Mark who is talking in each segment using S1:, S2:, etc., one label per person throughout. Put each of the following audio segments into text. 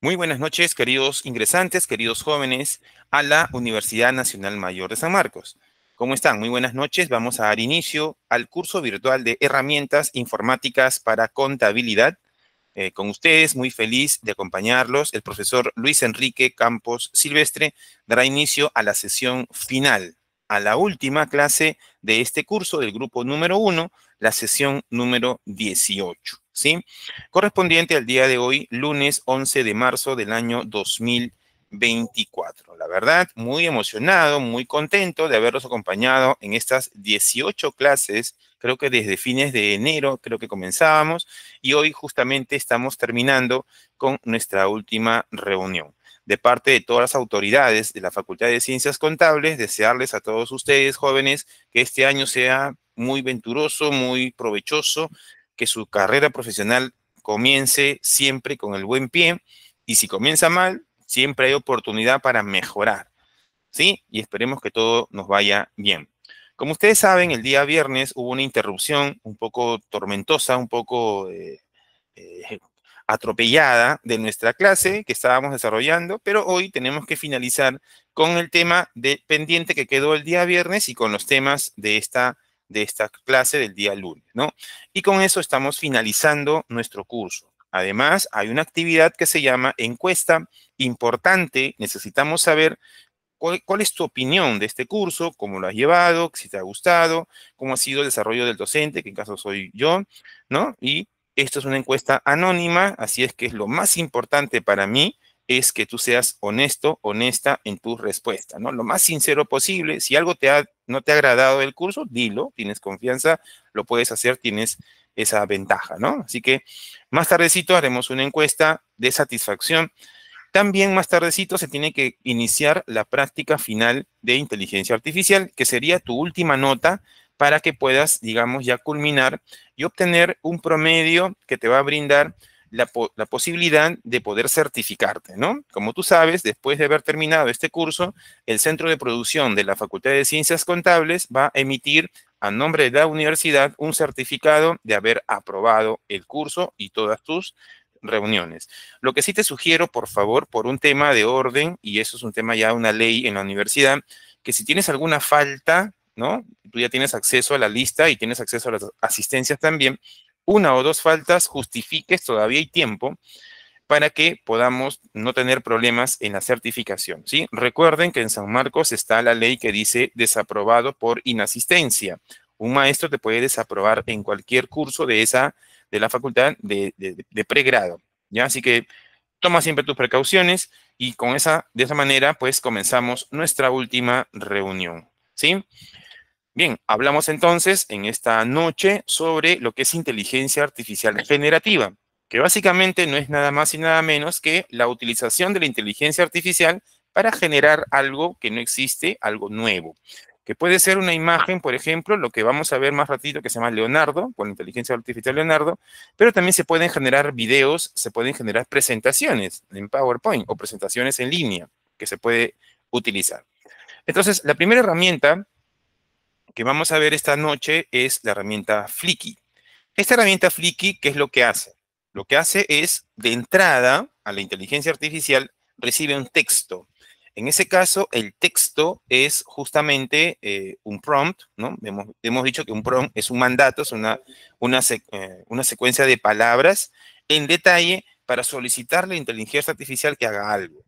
S1: Muy buenas noches, queridos ingresantes, queridos jóvenes, a la Universidad Nacional Mayor de San Marcos. ¿Cómo están? Muy buenas noches. Vamos a dar inicio al curso virtual de herramientas informáticas para contabilidad. Eh, con ustedes, muy feliz de acompañarlos. El profesor Luis Enrique Campos Silvestre dará inicio a la sesión final, a la última clase de este curso del grupo número uno, la sesión número 18. Correspondiente al día de hoy, lunes 11 de marzo del año 2024. La verdad, muy emocionado, muy contento de haberlos acompañado en estas 18 clases, creo que desde fines de enero, creo que comenzábamos, y hoy justamente estamos terminando con nuestra última reunión de parte de todas las autoridades de la Facultad de Ciencias Contables, desearles a todos ustedes jóvenes que este año sea muy venturoso, muy provechoso, que su carrera profesional comience siempre con el buen pie y si comienza mal, siempre hay oportunidad para mejorar. ¿Sí? Y esperemos que todo nos vaya bien. Como ustedes saben, el día viernes hubo una interrupción un poco tormentosa, un poco eh, eh, atropellada de nuestra clase que estábamos desarrollando, pero hoy tenemos que finalizar con el tema de pendiente que quedó el día viernes y con los temas de esta de esta clase del día lunes, ¿no? Y con eso estamos finalizando nuestro curso. Además, hay una actividad que se llama encuesta importante. Necesitamos saber cuál, es tu opinión de este curso, cómo lo has llevado, si te ha gustado, cómo ha sido el desarrollo del docente, que en caso soy yo, ¿no? Y esto es una encuesta anónima, así es que es lo más importante para mí es que tú seas honesto, honesta en tu respuesta, ¿no? Lo más sincero posible. Si algo te ha, no te ha agradado del curso, dilo, tienes confianza, lo puedes hacer, tienes esa ventaja, ¿no? Así que más tardecito haremos una encuesta de satisfacción. También más tardecito se tiene que iniciar la práctica final de inteligencia artificial, que sería tu última nota para que puedas, digamos, ya culminar y obtener un promedio que te va a brindar la, posibilidad de poder certificarte, ¿no? Como tú sabes, después de haber terminado este curso, el Centro de Producción de la Facultad de Ciencias Contables va a emitir a nombre de la universidad un certificado de haber aprobado el curso y todas tus reuniones. Lo que sí te sugiero, por favor, por un tema de orden, y eso es un tema ya, una ley en la universidad, que si tienes alguna falta, ¿no? Tú ya tienes acceso a la lista y tienes acceso a las asistencias también, una o dos faltas justifiques, todavía hay tiempo para que podamos no tener problemas en la certificación. ¿sí? Recuerden que en San Marcos está la ley que dice desaprobado por inasistencia. Un maestro te puede desaprobar en cualquier curso de esa de la facultad de, pregrado. ¿ya? Así que toma siempre tus precauciones y con esa, de esa manera, pues comenzamos nuestra última reunión. ¿sí? Bien, hablamos entonces en esta noche sobre lo que es inteligencia artificial generativa, que básicamente no es nada más y nada menos que la utilización de la inteligencia artificial para generar algo que no existe, algo nuevo, que puede ser una imagen, por ejemplo, lo que vamos a ver más ratito que se llama Leonardo, con inteligencia artificial Leonardo, pero también se pueden generar videos, se pueden generar presentaciones en PowerPoint o presentaciones en línea que se puede utilizar. Entonces, la primera herramienta que vamos a ver esta noche es la herramienta Flicky. Esta herramienta Flicky, ¿qué es lo que hace? Lo que hace es, de entrada, a la inteligencia artificial recibe un texto. En ese caso, el texto es justamente eh, un prompt, ¿no? Hemos, dicho que un prompt es un mandato, es una, una, eh, una secuencia de palabras en detalle para solicitar a la inteligencia artificial que haga algo.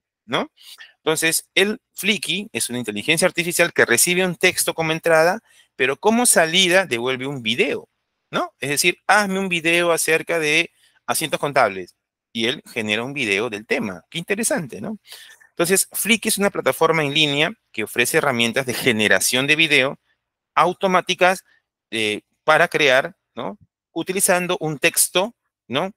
S1: Entonces, el Flicky es una inteligencia artificial que recibe un texto como entrada, pero como salida devuelve un video, ¿no? Es decir, hazme un video acerca de asientos contables. Y él genera un video del tema. Qué interesante, ¿no? Entonces, Flicky es una plataforma en línea que ofrece herramientas de generación de video automáticas eh, para crear, ¿no? Utilizando un texto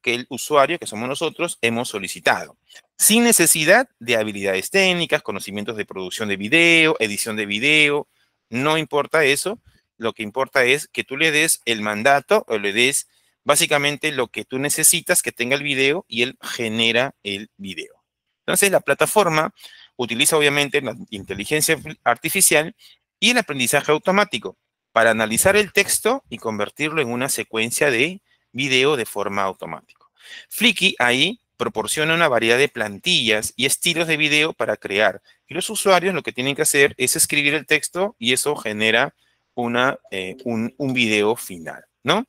S1: que el usuario, que somos nosotros, hemos solicitado, sin necesidad de habilidades técnicas, conocimientos de producción de video, edición de video, no importa eso, lo que importa es que tú le des el mandato o le des básicamente lo que tú necesitas que tenga el video y él genera el video. Entonces la plataforma utiliza obviamente la inteligencia artificial y el aprendizaje automático para analizar el texto y convertirlo en una secuencia de video de forma automática. Flicky ahí proporciona una variedad de plantillas y estilos de video para crear. Y los usuarios lo que tienen que hacer es escribir el texto y eso genera una, eh, un, video final, ¿no?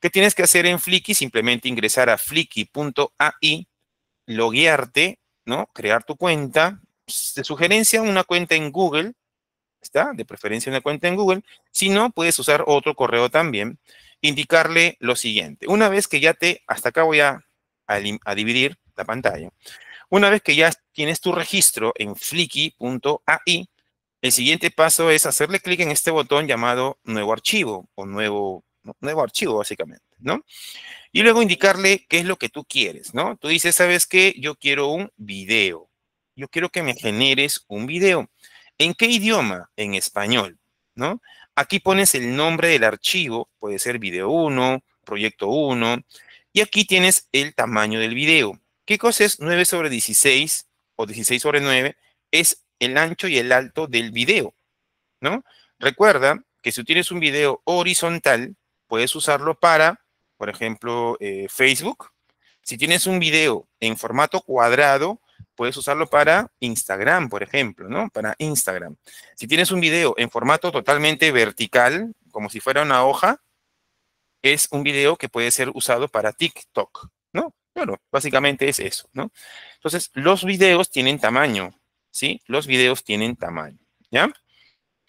S1: ¿Qué tienes que hacer en Flicky? Simplemente ingresar a flicky.ai, loguearte, ¿no? Crear tu cuenta. De sugerencia, una cuenta en Google, ¿está? De preferencia una cuenta en Google. Si no, puedes usar otro correo también indicarle lo siguiente. Una vez que ya te, hasta acá voy a, dividir la pantalla. Una vez que ya tienes tu registro en flicky.ai, el siguiente paso es hacerle clic en este botón llamado nuevo archivo o nuevo, nuevo archivo básicamente, ¿no? Y luego indicarle qué es lo que tú quieres, ¿no? Tú dices, ¿sabes qué? Yo quiero un video. Yo quiero que me generes un video. ¿En qué idioma? En español, ¿no? Aquí pones el nombre del archivo, puede ser video 1, proyecto 1, y aquí tienes el tamaño del video. ¿Qué cosa es 9 sobre 16 o 16 sobre 9? Es el ancho y el alto del video, ¿no? Recuerda que si tienes un video horizontal, puedes usarlo para, por ejemplo, eh, Facebook. Si tienes un video en formato cuadrado, puedes usarlo para Instagram, por ejemplo, ¿no? Para Instagram. Si tienes un video en formato totalmente vertical, como si fuera una hoja, es un video que puede ser usado para TikTok, ¿no? Bueno, básicamente es eso, ¿no? Entonces, los videos tienen tamaño, ¿sí? Los videos tienen tamaño, ¿ya?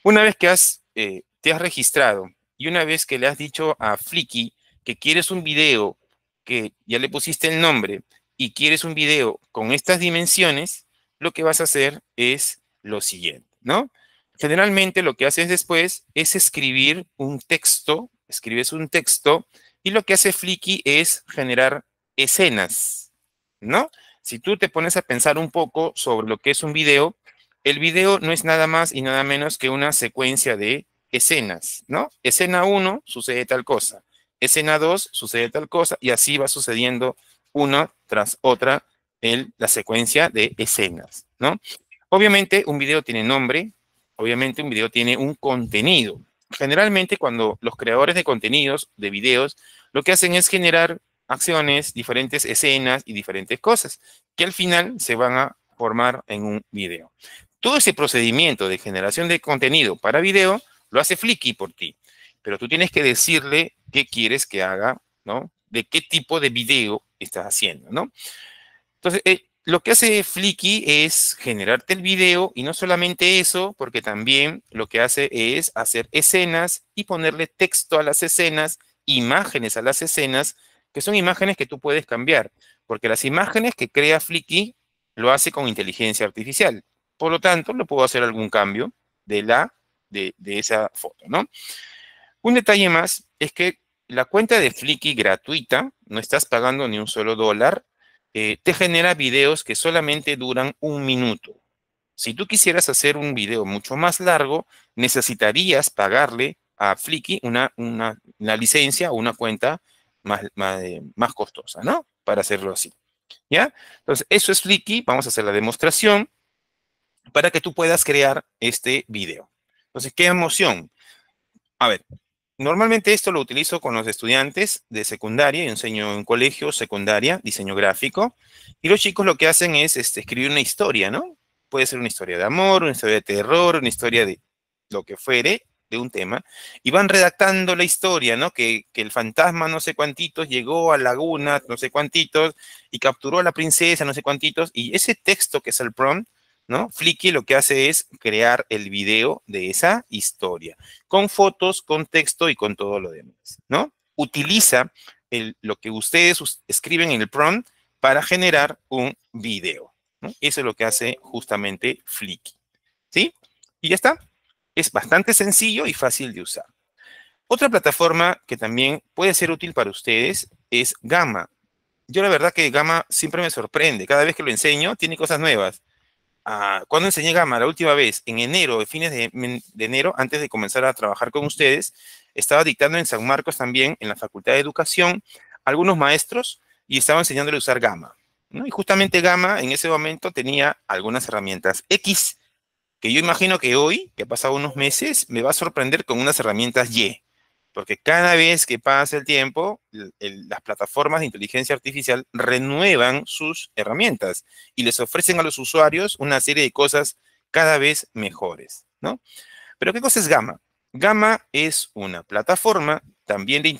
S1: Una vez que has, eh, te has registrado y una vez que le has dicho a Flicky que quieres un video que ya le pusiste el nombre, y quieres un video con estas dimensiones, lo que vas a hacer es lo siguiente, ¿no? Generalmente lo que haces después es escribir un texto, escribes un texto y lo que hace Flicky es generar escenas, ¿no? Si tú te pones a pensar un poco sobre lo que es un video, el video no es nada más y nada menos que una secuencia de escenas, ¿no? Escena 1 sucede tal cosa, escena 2 sucede tal cosa y así va sucediendo una tras otra en la secuencia de escenas, ¿no? Obviamente un video tiene nombre, obviamente un video tiene un contenido. Generalmente cuando los creadores de contenidos, de videos, lo que hacen es generar acciones, diferentes escenas y diferentes cosas que al final se van a formar en un video. Todo ese procedimiento de generación de contenido para video lo hace Flicky por ti, pero tú tienes que decirle qué quieres que haga, ¿no? De qué tipo de video estás haciendo, ¿no? Entonces, eh, lo que hace Flicky es generarte el video y no solamente eso, porque también lo que hace es hacer escenas y ponerle texto a las escenas, imágenes a las escenas, que son imágenes que tú puedes cambiar, porque las imágenes que crea Flicky lo hace con inteligencia artificial. Por lo tanto, no puedo hacer algún cambio de la de esa foto, ¿no? Un detalle más es que la cuenta de Flicky gratuita, no estás pagando ni un solo dólar, eh, te genera videos que solamente duran un minuto. Si tú quisieras hacer un video mucho más largo, necesitarías pagarle a Flicky una, una, licencia o una cuenta eh, más, costosa, ¿no? Para hacerlo así. ¿Ya? Entonces, eso es Flicky. Vamos a hacer la demostración para que tú puedas crear este video. Entonces, ¿qué emoción? A ver, Normalmente esto lo utilizo con los estudiantes de secundaria, yo enseño en colegio, secundaria, diseño gráfico, y los chicos lo que hacen es este, escribir una historia, ¿no? Puede ser una historia de amor, una historia de terror, una historia de lo que fuere, de un tema, y van redactando la historia, ¿no? Que, el fantasma no sé cuántitos llegó a Laguna, no sé cuántitos, y capturó a la princesa, no sé cuántitos, y ese texto que es el prompt, ¿no? Flicky lo que hace es crear el video de esa historia, con fotos, con texto y con todo lo demás, ¿no? Utiliza lo que ustedes escriben en el prompt para generar un video. Eso es lo que hace justamente Flicky, ¿sí? Y ya está. Es bastante sencillo y fácil de usar. Otra plataforma que también puede ser útil para ustedes es Gamma. Yo la verdad que Gamma siempre me sorprende. Cada vez que lo enseño, tiene cosas nuevas. Cuando enseñé Gamma, La última vez, en enero, de fines de, enero, antes de comenzar a trabajar con ustedes, estaba dictando en San Marcos también, en la Facultad de Educación, algunos maestros y estaba enseñándole a usar Gama. Y justamente Gama en ese momento tenía algunas herramientas X, que yo imagino que hoy, que ha pasado unos meses, me va a sorprender con unas herramientas Y. Porque cada vez que pasa el tiempo, las plataformas de inteligencia artificial renuevan sus herramientas y les ofrecen a los usuarios una serie de cosas cada vez mejores, ¿no? Pero ¿qué cosa es Gama? Gama es una plataforma también de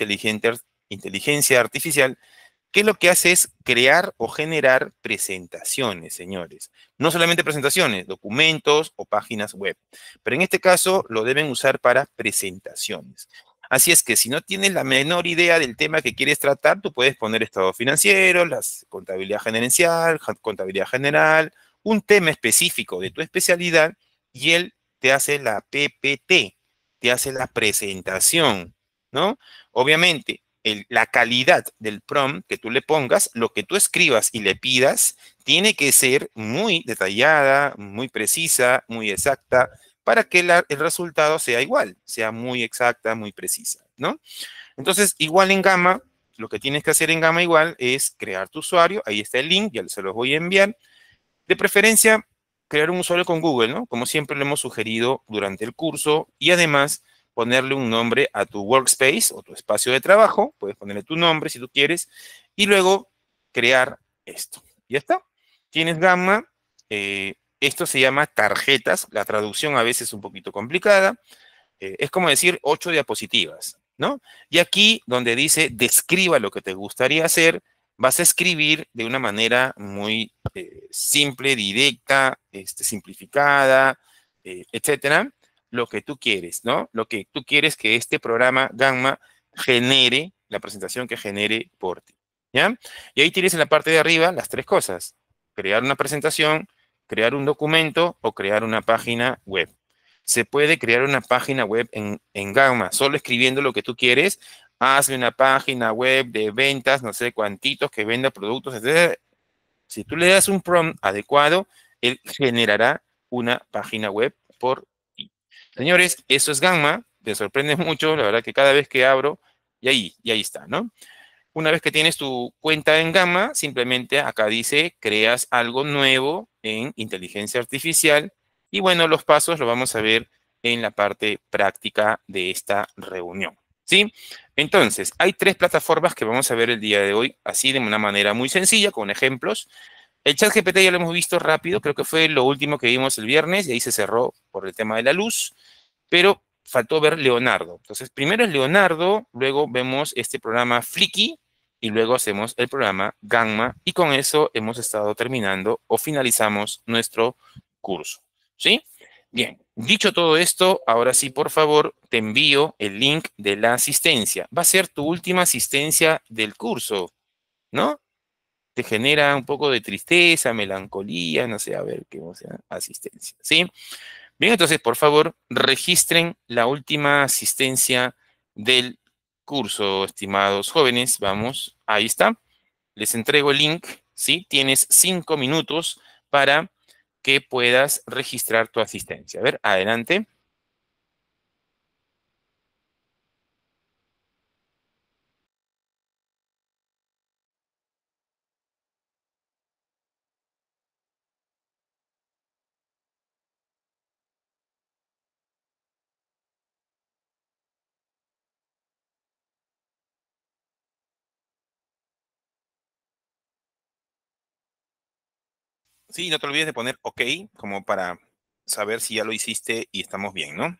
S1: inteligencia artificial que lo que hace es crear o generar presentaciones, señores. No solamente presentaciones, documentos o páginas web, pero en este caso lo deben usar para presentaciones. Así es que si no tienes la menor idea del tema que quieres tratar, tú puedes poner estado financiero, las contabilidad gerencial, contabilidad general, un tema específico de tu especialidad y él te hace la PPT, te hace la presentación, ¿no? Obviamente, la calidad del PROM que tú le pongas, lo que tú escribas y le pidas, tiene que ser muy detallada, muy precisa, muy exacta, para que el resultado sea igual, sea muy exacta, muy precisa, ¿no? Entonces, igual en gamma, lo que tienes que hacer en gamma igual es crear tu usuario, ahí está el link, ya se los voy a enviar. De preferencia, crear un usuario con Google, ¿no? Como siempre lo hemos sugerido durante el curso y además ponerle un nombre a tu workspace o tu espacio de trabajo, puedes ponerle tu nombre si tú quieres y luego crear esto. Ya está. Tienes gamma, eh, esto se llama tarjetas, la traducción a veces es un poquito complicada. Eh, es como decir ocho diapositivas, ¿no? Y aquí donde dice describa lo que te gustaría hacer, vas a escribir de una manera muy eh, simple, directa, este, simplificada, eh, etcétera, lo que tú quieres, ¿no? Lo que tú quieres que este programa Gamma genere, la presentación que genere por ti, ¿ya? Y ahí tienes en la parte de arriba las tres cosas. Crear una presentación, crear un documento o crear una página web. Se puede crear una página web en, en Gamma, solo escribiendo lo que tú quieres. Hazle una página web de ventas, no sé cuantitos, que venda productos, Si tú le das un prompt adecuado, él generará una página web por ti. Señores, eso es Gamma. Te sorprende mucho, la verdad que cada vez que abro, y ahí, y ahí está, ¿no? Una vez que tienes tu cuenta en gama, simplemente acá dice creas algo nuevo en inteligencia artificial. Y bueno, los pasos los vamos a ver en la parte práctica de esta reunión. ¿Sí? Entonces, hay tres plataformas que vamos a ver el día de hoy, así de una manera muy sencilla, con ejemplos. El chat GPT ya lo hemos visto rápido, creo que fue lo último que vimos el viernes, y ahí se cerró por el tema de la luz, pero faltó ver Leonardo. Entonces, primero es Leonardo, luego vemos este programa Flicky, y luego hacemos el programa Gamma y con eso hemos estado terminando o finalizamos nuestro curso. ¿Sí? Bien, dicho todo esto, ahora sí, por favor, te envío el link de la asistencia. Va a ser tu última asistencia del curso, ¿no? Te genera un poco de tristeza, melancolía, no sé, a ver qué sea, asistencia, ¿sí? Bien, entonces, por favor, registren la última asistencia del curso, estimados jóvenes. Vamos. Ahí está. Les entrego el link, ¿sí? Tienes cinco minutos para que puedas registrar tu asistencia. A ver, adelante. Sí, no te olvides de poner OK como para saber si ya lo hiciste y estamos bien, ¿no?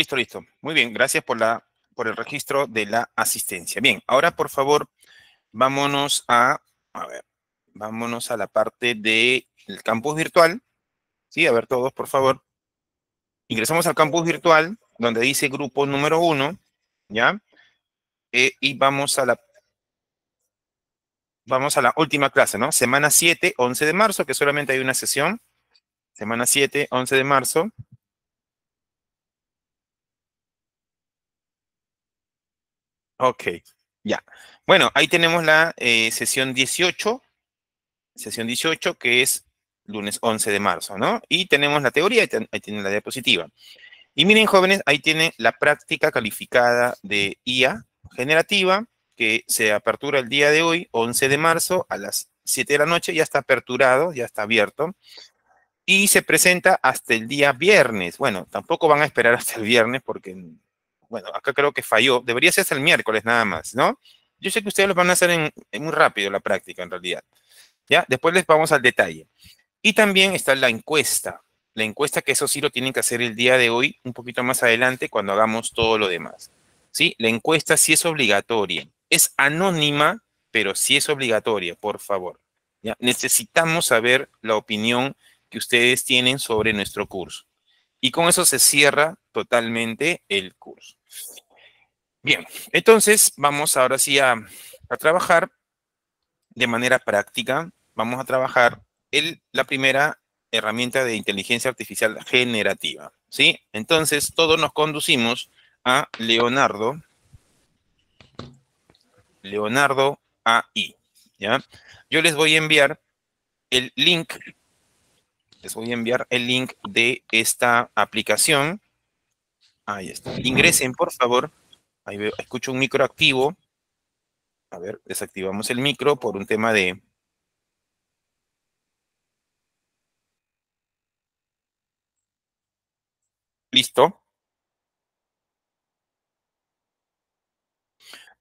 S1: Listo, listo. Muy bien, gracias por, la, por el registro de la asistencia. Bien, ahora por favor, vámonos a, ver, vámonos a la parte del el campus virtual. Sí, a ver todos, por favor. Ingresamos al campus virtual, donde dice grupo número uno, ¿ya? Eh, y vamos a la vamos a la última clase, ¿no? Semana 7, 11 de marzo, que solamente hay una sesión. Semana 7, 11 de marzo. Ok, ya. Bueno, ahí tenemos la eh, sesión 18, sesión 18 que es lunes 11 de marzo, ¿no? Y tenemos la teoría, ahí tienen la diapositiva. Y miren, jóvenes, ahí tiene la práctica calificada de IA generativa que se apertura el día de hoy, 11 de marzo, a las 7 de la noche, ya está aperturado, ya está abierto. Y se presenta hasta el día viernes. Bueno, tampoco van a esperar hasta el viernes porque bueno, acá creo que falló, debería ser hasta el miércoles nada más, ¿no? Yo sé que ustedes lo van a hacer en, muy rápido la práctica, en realidad. ¿Ya? Después les vamos al detalle. Y también está la encuesta. La encuesta que eso sí lo tienen que hacer el día de hoy, un poquito más adelante, cuando hagamos todo lo demás. ¿Sí? La encuesta sí es obligatoria. Es anónima, pero sí es obligatoria, por favor. ¿Ya? Necesitamos saber la opinión que ustedes tienen sobre nuestro curso. Y con eso se cierra totalmente el curso. Bien, entonces vamos ahora sí a, trabajar de manera práctica. Vamos a trabajar el, la primera herramienta de inteligencia artificial generativa, ¿sí? Entonces todos nos conducimos a Leonardo, Leonardo AI, ¿ya? Yo les voy a enviar el link, les voy a enviar el link de esta aplicación, Ahí está. Ingresen, por favor. Ahí escucho un micro activo. A ver, desactivamos el micro por un tema de... Listo.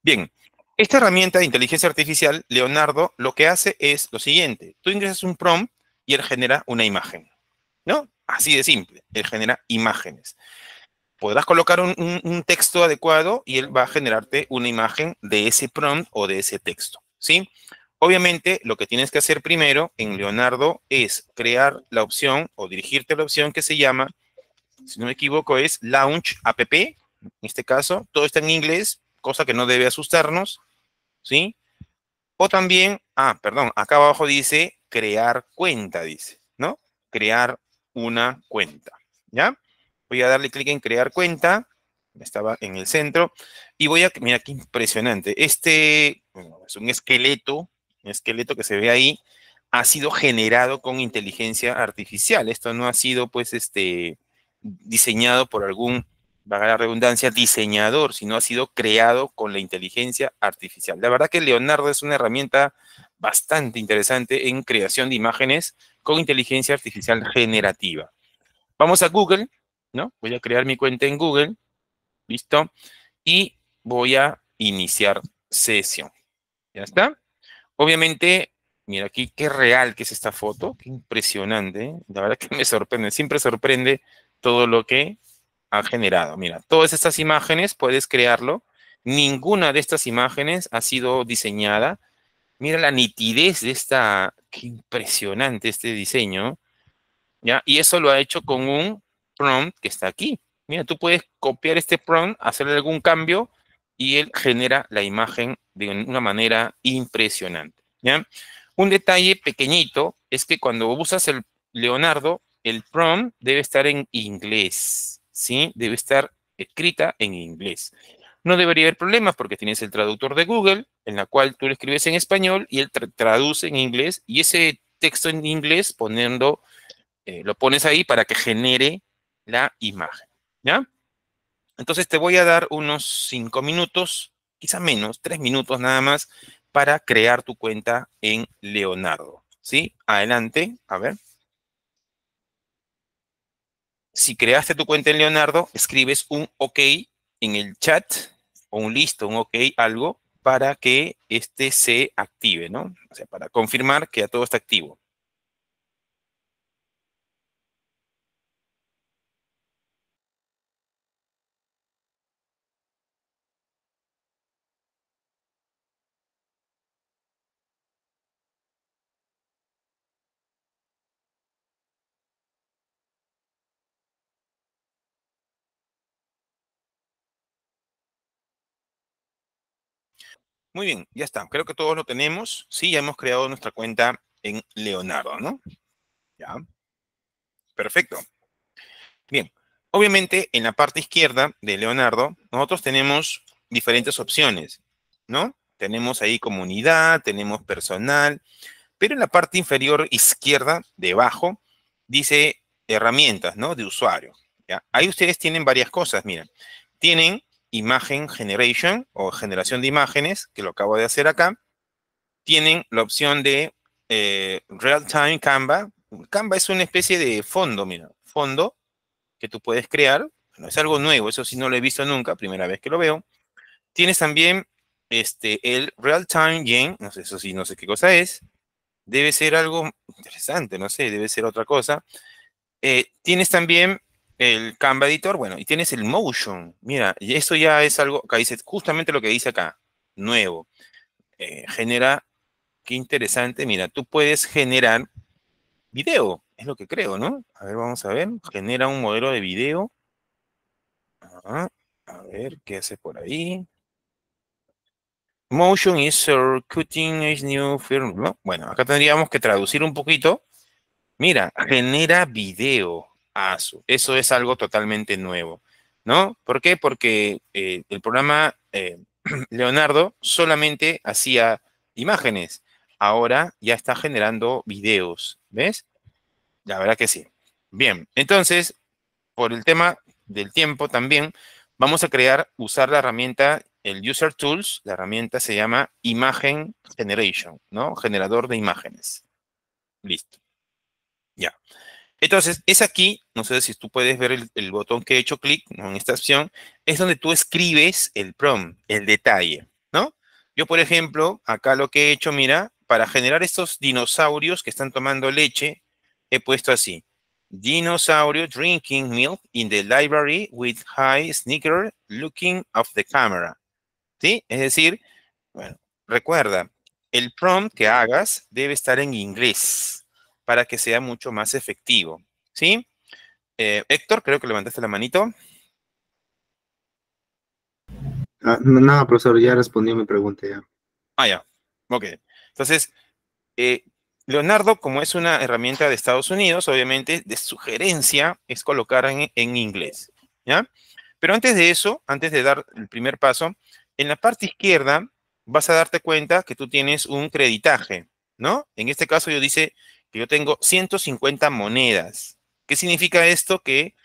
S1: Bien, esta herramienta de inteligencia artificial, Leonardo, lo que hace es lo siguiente. Tú ingresas un prompt y él genera una imagen, ¿no? Así de simple, él genera imágenes podrás colocar un, texto adecuado y él va a generarte una imagen de ese prompt o de ese texto, ¿sí? Obviamente, lo que tienes que hacer primero en Leonardo es crear la opción o dirigirte a la opción que se llama, si no me equivoco, es Launch App, en este caso, todo está en inglés, cosa que no debe asustarnos, ¿sí? O también, ah, perdón, acá abajo dice crear cuenta, dice, ¿no? Crear una cuenta, ¿ya? Voy a darle clic en crear cuenta. Estaba en el centro. Y voy a, mira qué impresionante. Este es un esqueleto, un esqueleto que se ve ahí, ha sido generado con inteligencia artificial. Esto no ha sido, pues, este, diseñado por algún, vaga la redundancia, diseñador, sino ha sido creado con la inteligencia artificial. La verdad que Leonardo es una herramienta bastante interesante en creación de imágenes con inteligencia artificial generativa. Vamos a Google ¿no? Voy a crear mi cuenta en Google, ¿listo? Y voy a iniciar sesión. ¿Ya está? Obviamente, mira aquí, qué real que es esta foto, qué impresionante. ¿eh? La verdad que me sorprende, siempre sorprende todo lo que ha generado. Mira, todas estas imágenes puedes crearlo. Ninguna de estas imágenes ha sido diseñada. Mira la nitidez de esta, qué impresionante este diseño. ¿ya? Y eso lo ha hecho con un prompt que está aquí. Mira, tú puedes copiar este prompt, hacerle algún cambio y él genera la imagen de una manera impresionante. ¿ya? Un detalle pequeñito es que cuando usas el Leonardo, el prompt debe estar en inglés, ¿sí? Debe estar escrita en inglés. No debería haber problemas porque tienes el traductor de Google, en la cual tú lo escribes en español y él traduce en inglés y ese texto en inglés poniendo, eh, lo pones ahí para que genere la imagen. ¿Ya? Entonces te voy a dar unos cinco minutos, quizá menos, tres minutos nada más, para crear tu cuenta en Leonardo. ¿Sí? Adelante, a ver. Si creaste tu cuenta en Leonardo, escribes un OK en el chat, o un listo, un OK, algo, para que este se active, ¿no? O sea, para confirmar que ya todo está activo. Muy bien, ya está. Creo que todos lo tenemos. Sí, ya hemos creado nuestra cuenta en Leonardo, ¿no? Ya. Perfecto. Bien. Obviamente, en la parte izquierda de Leonardo, nosotros tenemos diferentes opciones, ¿no? Tenemos ahí comunidad, tenemos personal, pero en la parte inferior izquierda, debajo, dice herramientas, ¿no? De usuario. Ahí ustedes tienen varias cosas, miren. Tienen Imagen Generation o generación de imágenes, que lo acabo de hacer acá, tienen la opción de eh, Real Time Canva. Canva es una especie de fondo, mira, fondo que tú puedes crear. no es algo nuevo, eso sí no lo he visto nunca, primera vez que lo veo. Tienes también este, el Real Time Gen, no sé, eso sí, no sé qué cosa es. Debe ser algo interesante, no sé, debe ser otra cosa. Eh, tienes también el Canva Editor, bueno, y tienes el Motion. Mira, y eso ya es algo que dice justamente lo que dice acá, nuevo. Eh, genera, qué interesante, mira, tú puedes generar video, es lo que creo, ¿no? A ver, vamos a ver, genera un modelo de video. A ver, ¿qué hace por ahí? Motion is circuiting is new film. ¿no? Bueno, acá tendríamos que traducir un poquito. Mira, genera video. Eso es algo totalmente nuevo, ¿no? ¿Por qué? Porque eh, el programa eh, Leonardo solamente hacía imágenes, ahora ya está generando videos, ¿ves? La verdad que sí. Bien, entonces, por el tema del tiempo también, vamos a crear, usar la herramienta, el User Tools, la herramienta se llama Imagen Generation, ¿no? Generador de imágenes. Listo. Ya. Entonces, es aquí, no sé si tú puedes ver el, botón que he hecho clic en esta opción, es donde tú escribes el prompt, el detalle, ¿no? Yo, por ejemplo, acá lo que he hecho, mira, para generar estos dinosaurios que están tomando leche, he puesto así, dinosaurio drinking milk in the library with high sneaker looking off the camera. ¿Sí? Es decir, bueno, recuerda, el prompt que hagas debe estar en inglés para que sea mucho más efectivo. ¿Sí? Eh, Héctor, creo que levantaste la manito. Ah, nada, profesor, ya respondió mi pregunta Ah, ya. Ok. Entonces, eh, Leonardo, como es una herramienta de Estados Unidos, obviamente de sugerencia es colocar en, en inglés. ¿Ya? Pero antes de eso, antes de dar el primer paso, en la parte izquierda vas a darte cuenta que tú tienes un creditaje, ¿no? En este caso yo dice que yo tengo 150 monedas. ¿Qué significa esto? Que,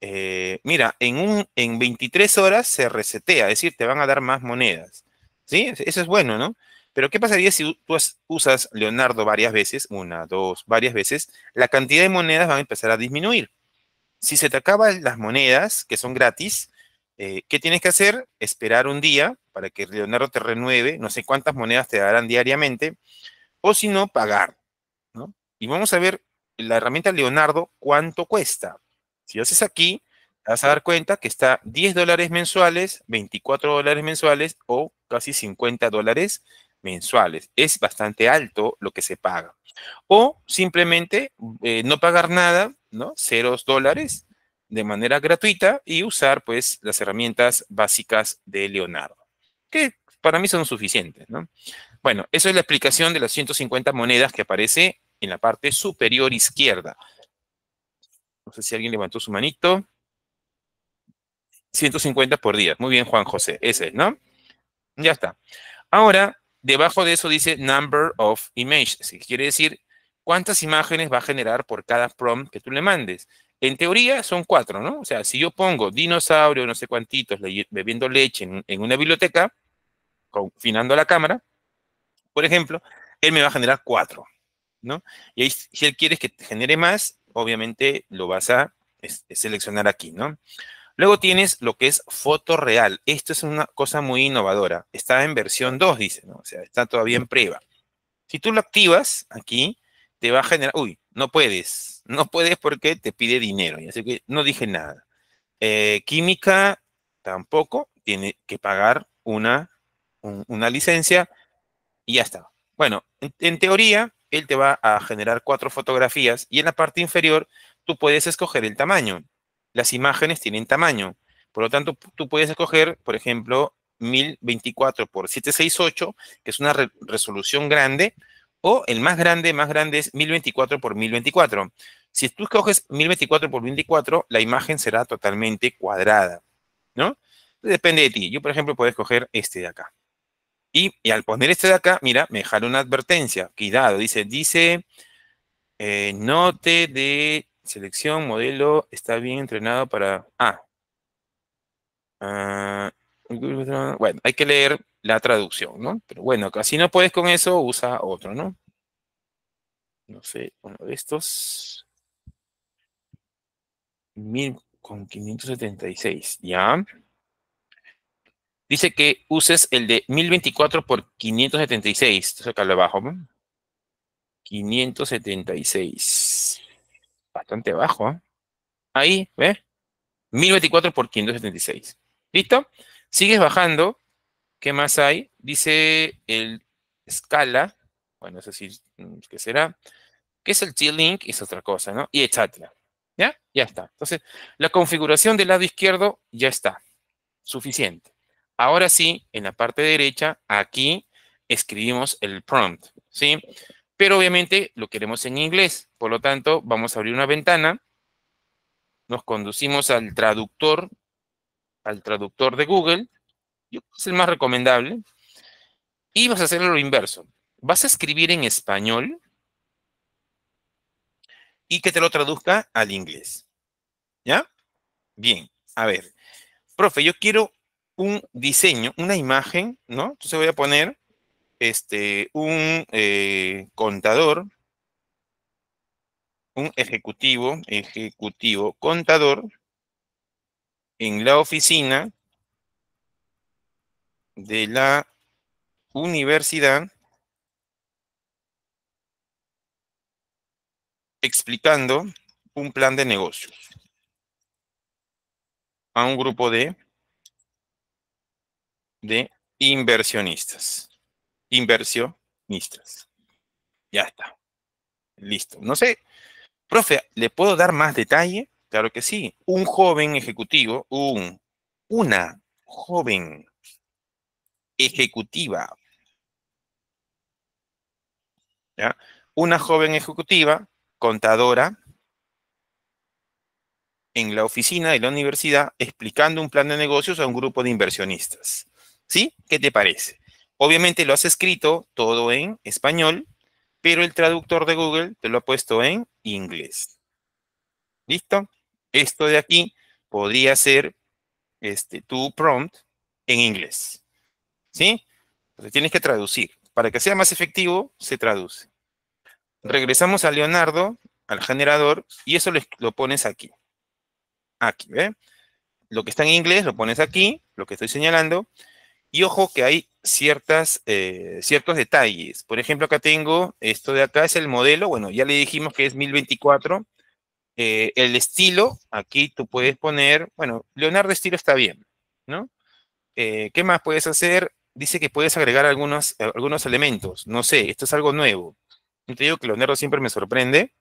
S1: eh, mira, en, un, en 23 horas se resetea, es decir, te van a dar más monedas. ¿Sí? Eso es bueno, ¿no? Pero ¿qué pasaría si tú usas Leonardo varias veces, una, dos, varias veces? La cantidad de monedas va a empezar a disminuir. Si se te acaban las monedas, que son gratis, eh, ¿qué tienes que hacer? Esperar un día para que Leonardo te renueve, no sé cuántas monedas te darán diariamente, o si no, pagar y vamos a ver la herramienta Leonardo cuánto cuesta. Si haces aquí, vas a dar cuenta que está 10 dólares mensuales, 24 dólares mensuales o casi 50 dólares mensuales. Es bastante alto lo que se paga. O simplemente eh, no pagar nada, ¿no? Ceros dólares de manera gratuita y usar pues las herramientas básicas de Leonardo, que para mí son suficientes, ¿no? Bueno, eso es la explicación de las 150 monedas que aparece en la parte superior izquierda. No sé si alguien levantó su manito. 150 por día. Muy bien, Juan José. Ese es, ¿no? Ya está. Ahora, debajo de eso dice number of images. quiere decir cuántas imágenes va a generar por cada prompt que tú le mandes. En teoría son cuatro, ¿no? O sea, si yo pongo dinosaurio, no sé cuántitos, bebiendo leche en, una biblioteca, confinando la cámara, por ejemplo, él me va a generar cuatro. Y si él quieres que te genere más, obviamente lo vas a seleccionar aquí, ¿no? Luego tienes lo que es foto real. Esto es una cosa muy innovadora. Está en versión 2, dice, ¿no? O sea, está todavía en prueba. Si tú lo activas aquí, te va a generar... Uy, no puedes. No puedes porque te pide dinero. Y así que no dije nada. Eh, química tampoco. Tiene que pagar una, una licencia y ya está. Bueno, en teoría, él te va a generar cuatro fotografías y en la parte inferior tú puedes escoger el tamaño. Las imágenes tienen tamaño. Por lo tanto, tú puedes escoger, por ejemplo, 1024 por 768, que es una resolución grande, o el más grande, más grande es 1024 x 1024. Si tú escoges 1024 x 24 la imagen será totalmente cuadrada, ¿no? Depende de ti. Yo, por ejemplo, puedo escoger este de acá. Y, al poner este de acá, mira, me dejaron una advertencia. Cuidado, dice, dice, eh, note de selección, modelo, está bien entrenado para... Ah, ah. bueno, hay que leer la traducción, ¿no? Pero bueno, si no puedes con eso, usa otro, ¿no? No sé, uno de estos. 1,576, con 576, ¿ya? Dice que uses el de 1024 por 576. Entonces acá lo bajo. 576. Bastante bajo. ¿eh? Ahí, ¿ves? 1024 por 576. ¿Listo? Sigues bajando. ¿Qué más hay? Dice el escala. Bueno, es decir mm, ¿qué será? ¿Qué es el T-Link? Es otra cosa, ¿no? Y etcétera. ¿Ya? Ya está. Entonces, la configuración del lado izquierdo ya está. Suficiente. Ahora sí, en la parte derecha, aquí escribimos el prompt, ¿sí? Pero obviamente lo queremos en inglés, por lo tanto, vamos a abrir una ventana, nos conducimos al traductor, al traductor de Google, es el más recomendable, y vas a hacer lo inverso. Vas a escribir en español y que te lo traduzca al inglés. ¿Ya? Bien, a ver. Profe, yo quiero un diseño, una imagen, ¿no? Entonces voy a poner este, un eh, contador, un ejecutivo, ejecutivo contador en la oficina de la universidad explicando un plan de negocios a un grupo de de inversionistas. Inversionistas. Ya está. Listo. No sé, profe, ¿le puedo dar más detalle? Claro que sí. Un joven ejecutivo, un, una joven ejecutiva. ¿ya? Una joven ejecutiva, contadora, en la oficina de la universidad explicando un plan de negocios a un grupo de inversionistas. ¿Sí? ¿Qué te parece? Obviamente lo has escrito todo en español, pero el traductor de Google te lo ha puesto en inglés. ¿Listo? Esto de aquí podría ser este, tu prompt en inglés. ¿Sí? Entonces tienes que traducir. Para que sea más efectivo, se traduce. Regresamos a Leonardo, al generador, y eso lo pones aquí. Aquí, ¿ve? Lo que está en inglés lo pones aquí, lo que estoy señalando, y ojo que hay ciertas, eh, ciertos detalles. Por ejemplo, acá tengo esto de acá, es el modelo. Bueno, ya le dijimos que es 1024. Eh, el estilo, aquí tú puedes poner, bueno, Leonardo estilo está bien, ¿no? Eh, ¿Qué más puedes hacer? Dice que puedes agregar algunos, algunos elementos. No sé, esto es algo nuevo. Yo te digo que Leonardo siempre me sorprende.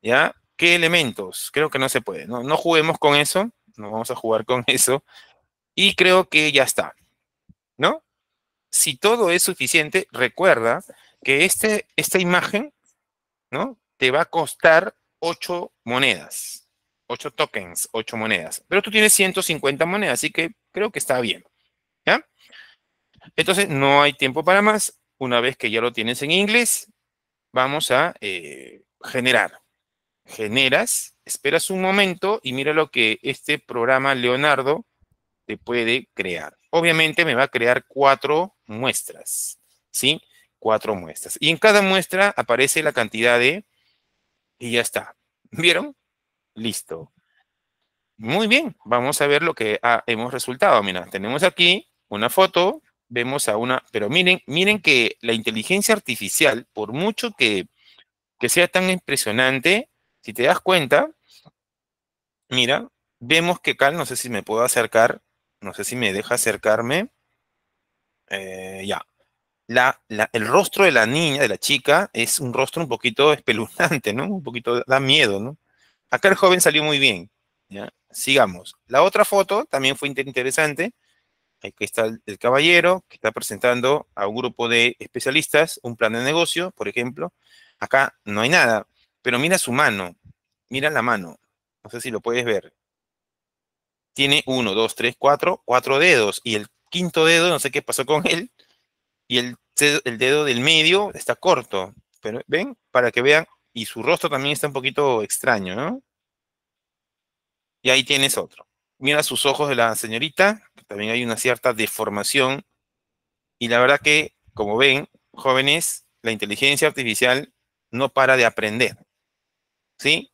S1: ¿Ya? ¿Qué elementos? Creo que no se puede. No, no juguemos con eso. No vamos a jugar con eso. Y creo que ya está si todo es suficiente, recuerda que este, esta imagen, ¿no? Te va a costar 8 monedas, 8 tokens, 8 monedas. Pero tú tienes 150 monedas, así que creo que está bien. ¿ya? Entonces, no hay tiempo para más. Una vez que ya lo tienes en inglés, vamos a eh, generar. Generas, esperas un momento y mira lo que este programa Leonardo te puede crear obviamente me va a crear cuatro muestras, ¿sí? Cuatro muestras. Y en cada muestra aparece la cantidad de... Y ya está. ¿Vieron? Listo. Muy bien, vamos a ver lo que ah, hemos resultado. Mira, tenemos aquí una foto, vemos a una... Pero miren, miren que la inteligencia artificial, por mucho que, que sea tan impresionante, si te das cuenta, mira, vemos que cal no sé si me puedo acercar, no sé si me deja acercarme. Eh, ya. La, el rostro de la niña, de la chica, es un rostro un poquito espeluznante, ¿no? Un poquito da miedo, ¿no? Acá el joven salió muy bien. Sigamos. La otra foto también fue interesante. Aquí está el caballero que está presentando a un grupo de especialistas un plan de negocio, por ejemplo. Acá no hay nada, pero mira su mano, mira la mano. No sé si lo puedes ver tiene uno, dos, tres, cuatro, cuatro dedos. Y el quinto dedo, no sé qué pasó con él. Y el, el dedo del medio está corto. Pero, ¿ven? Para que vean. Y su rostro también está un poquito extraño, ¿no? Y ahí tienes otro. Mira sus ojos de la señorita. también hay una cierta deformación. Y la verdad que, como ven, jóvenes, la inteligencia artificial no para de aprender. ¿Sí?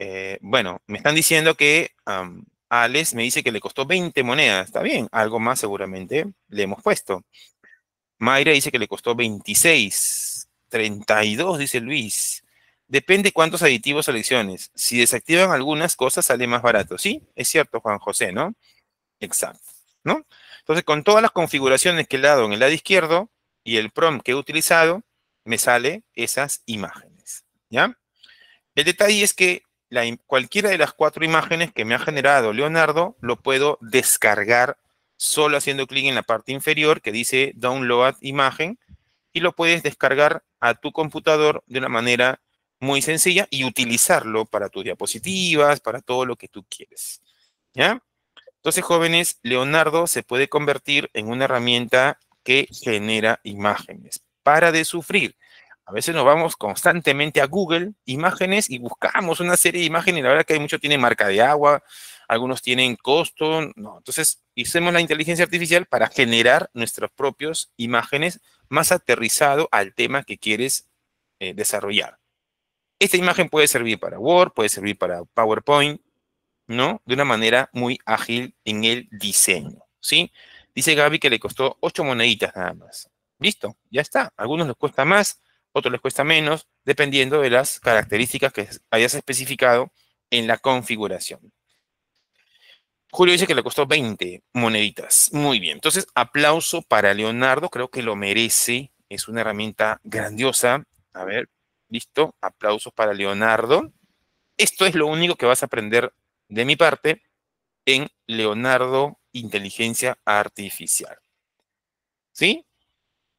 S1: Eh, bueno, me están diciendo que me dice que le costó 20 monedas. Está bien, algo más seguramente le hemos puesto. Mayra dice que le costó 26. 32, dice Luis. Depende cuántos aditivos selecciones. Si desactivan algunas cosas, sale más barato. Sí, es cierto, Juan José, ¿no? Exacto, ¿no? Entonces, con todas las configuraciones que he dado en el lado izquierdo y el prom que he utilizado, me sale esas imágenes, ¿ya? El detalle es que cualquiera de las cuatro imágenes que me ha generado Leonardo lo puedo descargar solo haciendo clic en la parte inferior que dice Download imagen y lo puedes descargar a tu computador de una manera muy sencilla y utilizarlo para tus diapositivas, para todo lo que tú quieres. ¿Ya? Entonces, jóvenes, Leonardo se puede convertir en una herramienta que genera imágenes. Para de sufrir. A veces nos vamos constantemente a Google, imágenes, y buscamos una serie de imágenes, y la verdad que hay muchos tienen marca de agua, algunos tienen costo, no. Entonces, hicimos la inteligencia artificial para generar nuestras propias imágenes más aterrizado al tema que quieres eh, desarrollar. Esta imagen puede servir para Word, puede servir para PowerPoint, ¿no? De una manera muy ágil en el diseño, ¿sí? Dice Gaby que le costó ocho moneditas nada más. Listo, ya está. algunos les cuesta más, otro les cuesta menos, dependiendo de las características que hayas especificado en la configuración. Julio dice que le costó 20 moneditas. Muy bien, entonces aplauso para Leonardo, creo que lo merece, es una herramienta grandiosa. A ver, listo, aplausos para Leonardo. Esto es lo único que vas a aprender de mi parte en Leonardo Inteligencia Artificial. ¿Sí?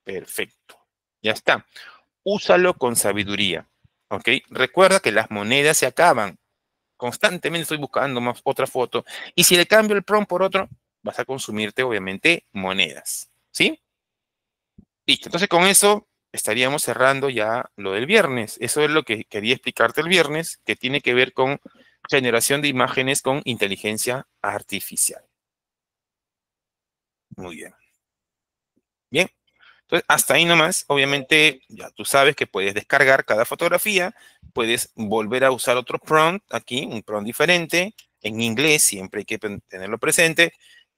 S1: Perfecto. Ya está úsalo con sabiduría. ¿Ok? Recuerda que las monedas se acaban. Constantemente estoy buscando más, otra foto. Y si le cambio el prom por otro, vas a consumirte, obviamente, monedas. ¿Sí? Listo. Entonces, con eso estaríamos cerrando ya lo del viernes. Eso es lo que quería explicarte el viernes, que tiene que ver con generación de imágenes con inteligencia artificial. Muy bien. Bien, entonces, hasta ahí nomás, obviamente, ya tú sabes que puedes descargar cada fotografía, puedes volver a usar otro prompt aquí, un prompt diferente, en inglés siempre hay que tenerlo presente,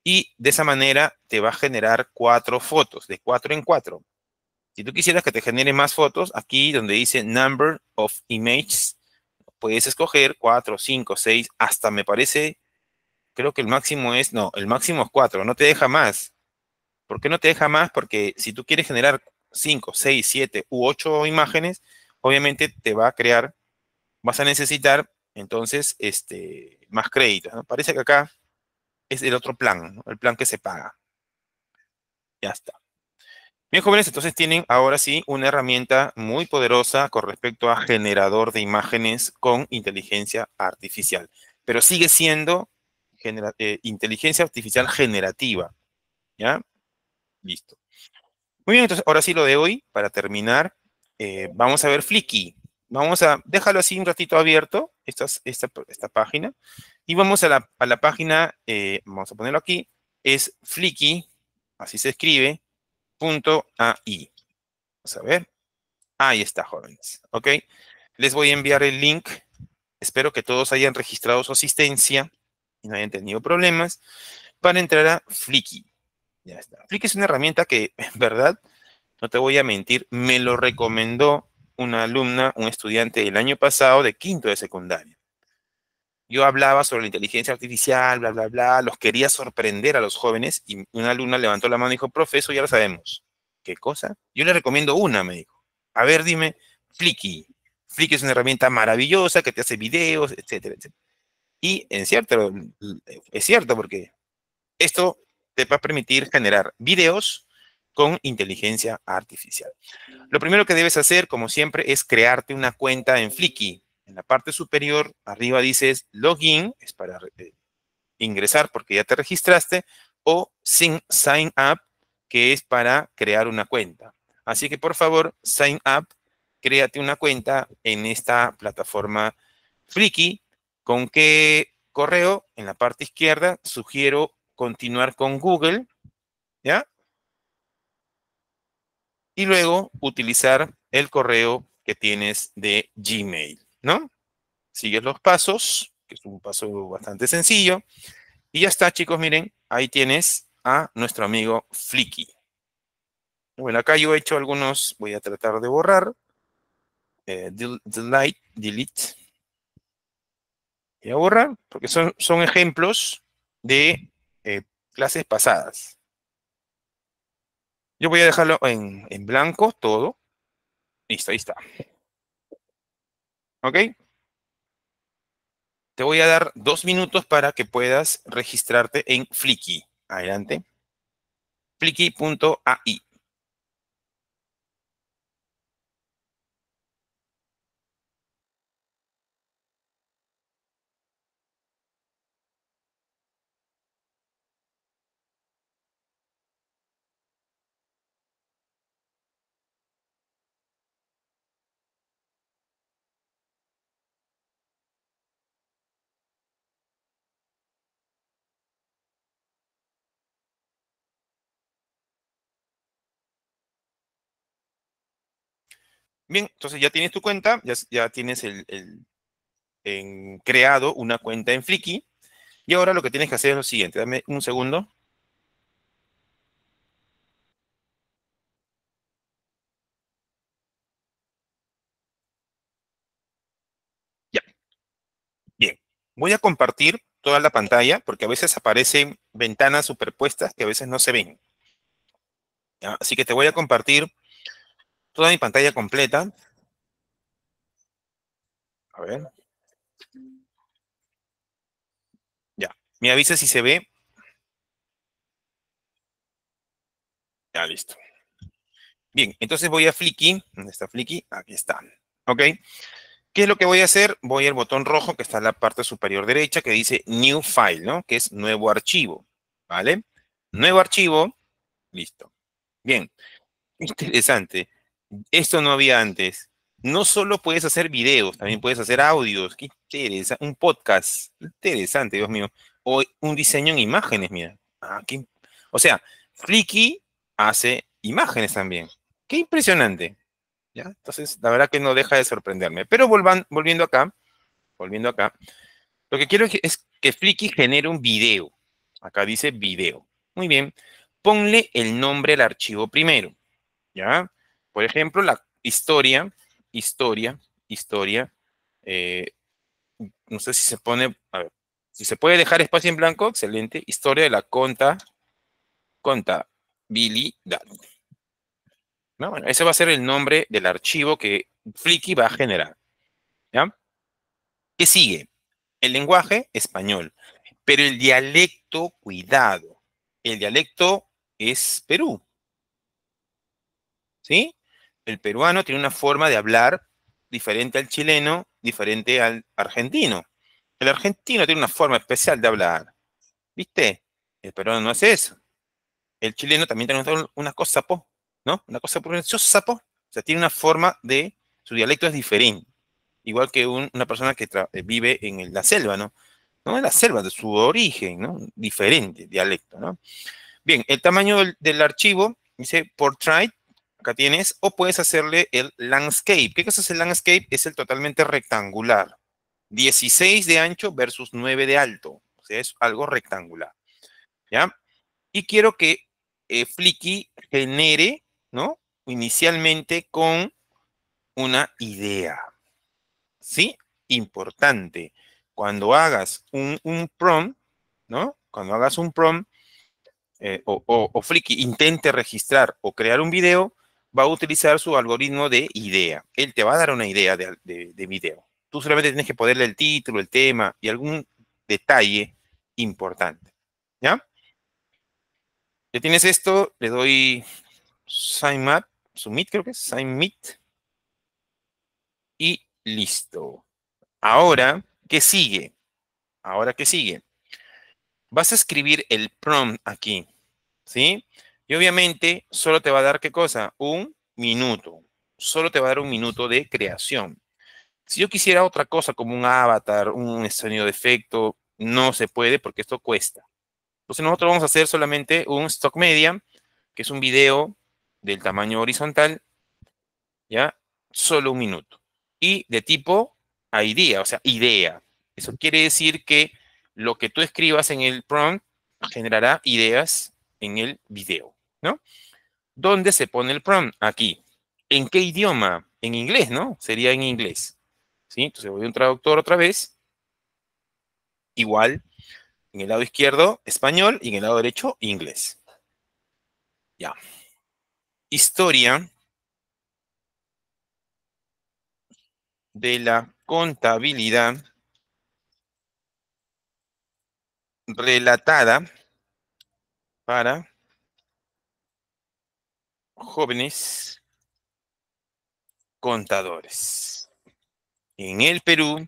S1: y de esa manera te va a generar cuatro fotos, de cuatro en cuatro. Si tú quisieras que te genere más fotos, aquí donde dice number of images, puedes escoger cuatro, cinco, seis, hasta me parece, creo que el máximo es, no, el máximo es cuatro, no te deja más. ¿Por qué no te deja más? Porque si tú quieres generar 5, 6, 7 u 8 imágenes, obviamente te va a crear, vas a necesitar entonces este, más crédito. ¿no? Parece que acá es el otro plan, el plan que se paga. Ya está. Bien, jóvenes, entonces tienen ahora sí una herramienta muy poderosa con respecto a generador de imágenes con inteligencia artificial. Pero sigue siendo eh, inteligencia artificial generativa. ¿Ya? Listo. Muy bien, entonces ahora sí lo de hoy, para terminar, eh, vamos a ver Flicky. Vamos a, dejarlo así un ratito abierto, esta, esta, esta página, y vamos a la, página, eh, vamos a ponerlo aquí, es Flicky, así se escribe, punto AI. Vamos a ver. Ahí está, jóvenes. ¿Ok? Les voy a enviar el link. Espero que todos hayan registrado su asistencia y no hayan tenido problemas para entrar a Flicky. Ya es una herramienta que, en verdad, no te voy a mentir, me lo recomendó una alumna, un estudiante del año pasado de quinto de secundaria. Yo hablaba sobre la inteligencia artificial, bla, bla, bla, los quería sorprender a los jóvenes y una alumna levantó la mano y dijo, profesor, ya lo sabemos. ¿Qué cosa? Yo le recomiendo una, me dijo. A ver, dime, Flicky. Flicky es una herramienta maravillosa que te hace videos, etcétera, etcétera. Y en cierto, es cierto porque esto te va a permitir generar videos con inteligencia artificial. Lo primero que debes hacer, como siempre, es crearte una cuenta en Flicky. En la parte superior, arriba dices login, es para eh, ingresar porque ya te registraste, o sin sign up, que es para crear una cuenta. Así que, por favor, sign up, créate una cuenta en esta plataforma Flicky. ¿Con qué correo? En la parte izquierda sugiero continuar con Google, ¿ya? Y luego utilizar el correo que tienes de Gmail, ¿no? Sigues los pasos, que es un paso bastante sencillo. Y ya está, chicos, miren, ahí tienes a nuestro amigo Flicky. Bueno, acá yo he hecho algunos, voy a tratar de borrar. Eh, delete, delete. Voy a borrar, porque son, son ejemplos de clases pasadas. Yo voy a dejarlo en, blanco todo. Listo, ahí está. ¿Ok? Te voy a dar dos minutos para que puedas registrarte en Flicky. Adelante. Flicky.ai. Bien, entonces ya tienes tu cuenta, ya, tienes creado una cuenta en Flicky. Y ahora lo que tienes que hacer es lo siguiente. Dame un segundo. Ya. Bien. Voy a compartir toda la pantalla porque a veces aparecen ventanas superpuestas que a veces no se ven. Así que te voy a compartir toda mi pantalla completa. A ver. Ya, me avisa si se ve. Ya, listo. Bien, entonces voy a Flicky. ¿Dónde está Flicky? Aquí está. ¿Ok? ¿Qué es lo que voy a hacer? Voy al botón rojo que está en la parte superior derecha que dice New File, ¿no? Que es nuevo archivo, ¿vale? Nuevo archivo, listo. Bien, interesante. Esto no había antes. No solo puedes hacer videos, también puedes hacer audios. Qué interesante. Un podcast. interesante, Dios mío. O un diseño en imágenes, mira. Ah, o sea, Flicky hace imágenes también. Qué impresionante. ¿Ya? Entonces, la verdad que no deja de sorprenderme. Pero volviendo acá, volviendo acá, lo que quiero es que Flicky genere un video. Acá dice video. Muy bien. Ponle el nombre al archivo primero. ¿Ya? Por ejemplo, la historia, historia, historia. Eh, no sé si se pone, a ver, si se puede dejar espacio en blanco, excelente. Historia de la conta, conta. ¿No? Bueno, ese va a ser el nombre del archivo que Flicky va a generar. ¿ya? ¿Qué sigue? El lenguaje español, pero el dialecto, cuidado. El dialecto es Perú. ¿Sí? el peruano tiene una forma de hablar diferente al chileno, diferente al argentino. El argentino tiene una forma especial de hablar. ¿Viste? El peruano no hace eso. El chileno también tiene una cosa po, ¿no? Una cosa preciosa po. O sea, tiene una forma de. Su dialecto es diferente. Igual que una persona que eh, vive en la selva, ¿no? No en la selva, de su origen, ¿no? Diferente dialecto, ¿no? Bien, el tamaño del archivo, dice portrait, Acá tienes. O puedes hacerle el landscape. ¿Qué es el landscape? Es el totalmente rectangular. 16 de ancho versus 9 de alto. O sea, es algo rectangular. ¿Ya? Y quiero que eh, Flicky genere, ¿no? Inicialmente con una idea. ¿Sí? Importante. Cuando hagas un, prom, ¿no? Cuando hagas un prom, eh, o, o, o intente registrar o crear un video, va a utilizar su algoritmo de idea. Él te va a dar una idea de, video. Tú solamente tienes que ponerle el título, el tema y algún detalle importante. ¿Ya? Ya tienes esto, le doy sign up, submit creo que es, sign meet. Y listo. Ahora, ¿qué sigue? Ahora, ¿qué sigue? Vas a escribir el prompt aquí, ¿sí? sí y obviamente solo te va a dar qué cosa? Un minuto. Solo te va a dar un minuto de creación. Si yo quisiera otra cosa como un avatar, un sonido de efecto, no se puede porque esto cuesta. Entonces nosotros vamos a hacer solamente un stock media, que es un video del tamaño horizontal, ¿ya? Solo un minuto. Y de tipo idea, o sea, idea. Eso quiere decir que lo que tú escribas en el prompt generará ideas en el video. ¿no? ¿Dónde se pone el PROM? Aquí. ¿En qué idioma? En inglés, ¿no? Sería en inglés. ¿Sí? Entonces voy a un traductor otra vez. Igual, en el lado izquierdo, español, y en el lado derecho, inglés. Ya. Historia de la contabilidad relatada para jóvenes contadores. En el Perú,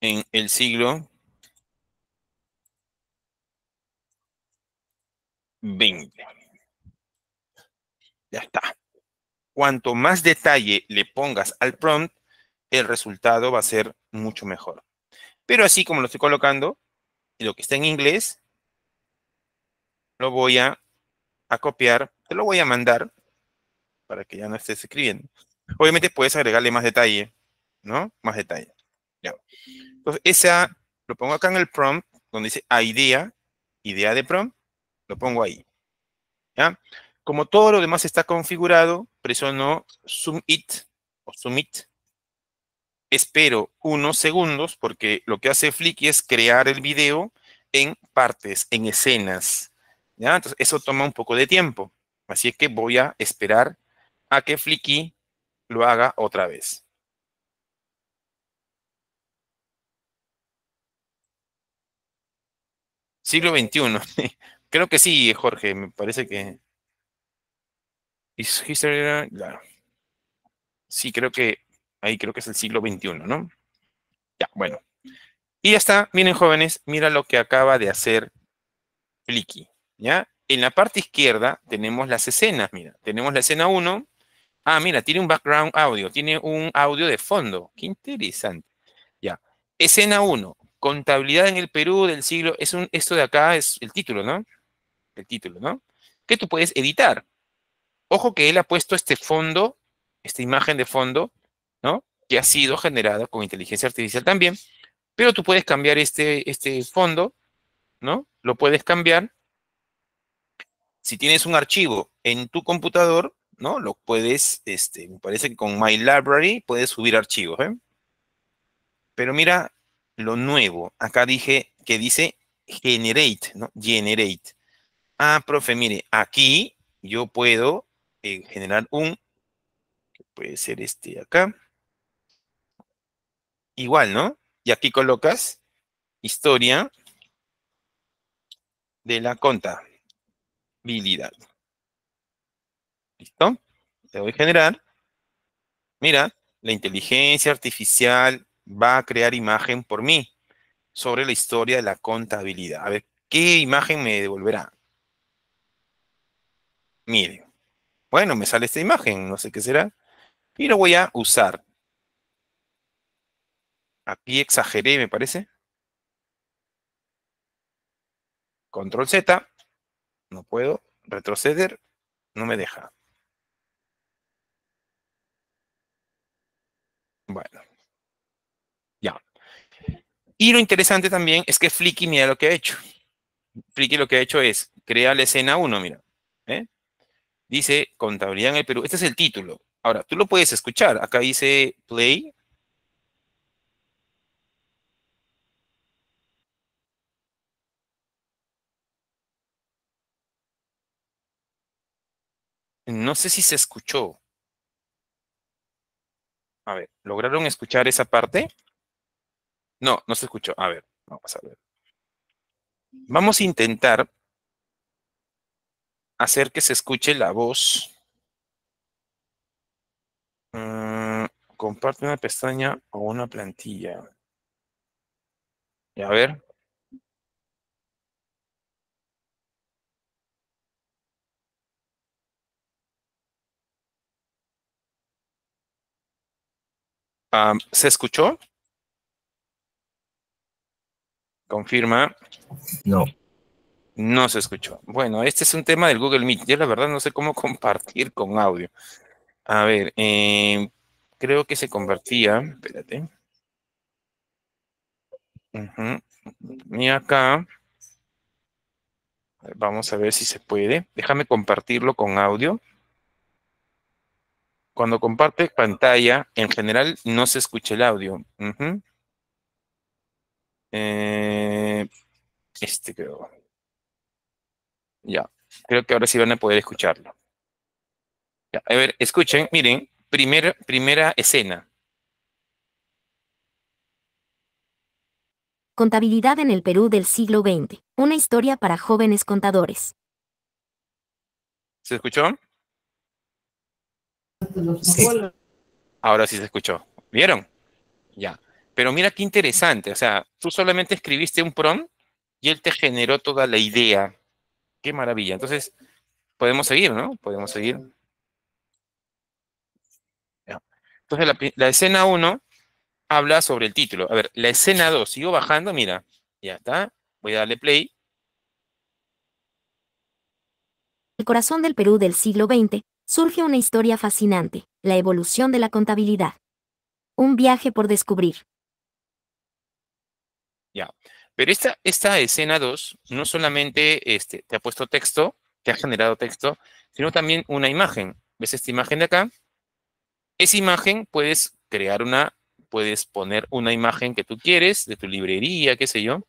S1: en el siglo XX. Ya está. Cuanto más detalle le pongas al prompt, el resultado va a ser mucho mejor. Pero así como lo estoy colocando, lo que está en inglés, lo voy a a copiar, te lo voy a mandar para que ya no estés escribiendo. Obviamente puedes agregarle más detalle, ¿no? Más detalle. Ya. Entonces, esa, lo pongo acá en el prompt, donde dice idea, idea de prompt, lo pongo ahí. ¿Ya? Como todo lo demás está configurado, presiono submit o submit. Espero unos segundos porque lo que hace Flick es crear el video en partes, en escenas. Entonces, eso toma un poco de tiempo. Así es que voy a esperar a que Flicky lo haga otra vez. Siglo XXI. Creo que sí, Jorge, me parece que... Sí, creo que ahí creo que es el siglo XXI, ¿no? Ya, bueno. Y ya está. Miren, jóvenes, mira lo que acaba de hacer Flicky. En la parte izquierda tenemos las escenas, mira, tenemos la escena 1. Ah, mira, tiene un background audio, tiene un audio de fondo. Qué interesante. Ya. Escena 1, contabilidad en el Perú del siglo, es un, esto de acá es el título, ¿no? El título, ¿no? Que tú puedes editar. Ojo que él ha puesto este fondo, esta imagen de fondo, ¿no? Que ha sido generada con inteligencia artificial también. Pero tú puedes cambiar este, este fondo, ¿no? Lo puedes cambiar si tienes un archivo en tu computador, ¿no? Lo puedes, este, me parece que con My Library puedes subir archivos, ¿eh? Pero mira lo nuevo. Acá dije que dice generate, ¿no? Generate. Ah, profe, mire, aquí yo puedo eh, generar un, puede ser este acá. Igual, ¿no? Y aquí colocas historia de la conta. ¿Listo? Le voy a generar. Mira, la inteligencia artificial va a crear imagen por mí sobre la historia de la contabilidad. A ver, ¿qué imagen me devolverá? Mire. Bueno, me sale esta imagen, no sé qué será. Y lo voy a usar. Aquí exageré, me parece. Control Z. No puedo retroceder, no me deja. Bueno. Ya. Y lo interesante también es que Flicky mira lo que ha hecho. Flicky lo que ha hecho es crear la escena 1, mira. ¿eh? Dice contabilidad en el Perú. Este es el título. Ahora, tú lo puedes escuchar. Acá dice play No sé si se escuchó. A ver, ¿lograron escuchar esa parte? No, no se escuchó. A ver, vamos a ver. Vamos a intentar hacer que se escuche la voz. Mm, comparte una pestaña o una plantilla. Y a ver, ¿Se escuchó? Confirma. No. No se escuchó. Bueno, este es un tema del Google Meet. Yo la verdad no sé cómo compartir con audio. A ver, em, creo que se convertía. Espérate. mira Y acá. Vamos a ver si se puede. Déjame compartirlo con audio. Cuando comparte pantalla, en general no se escucha el audio. Eh, este creo. Ya, creo que ahora sí van a poder escucharlo. a ver, escuchen, miren, primera escena. Contabilidad en el Perú del siglo XX. Una historia para jóvenes contadores. ¿Se escuchó? Ahora sí se escuchó. ¿Vieron? Ya. Pero mira qué interesante. O sea, tú solamente escribiste un prom y él te generó toda la idea. Qué maravilla. Entonces, podemos seguir, ¿no? Podemos seguir. Entonces, la, la escena 1 habla sobre el título. A ver, la escena 2, sigo bajando, mira. Ya está. Voy a darle play. El corazón del Perú del siglo XX, surge una historia fascinante, la evolución de la contabilidad. Un viaje por descubrir. Ya, pero esta, esta escena 2 no solamente este, te ha puesto texto, te ha generado texto, sino también una imagen. ¿Ves esta imagen de acá? Esa imagen puedes crear una, puedes poner una imagen que tú quieres, de tu librería, qué sé yo.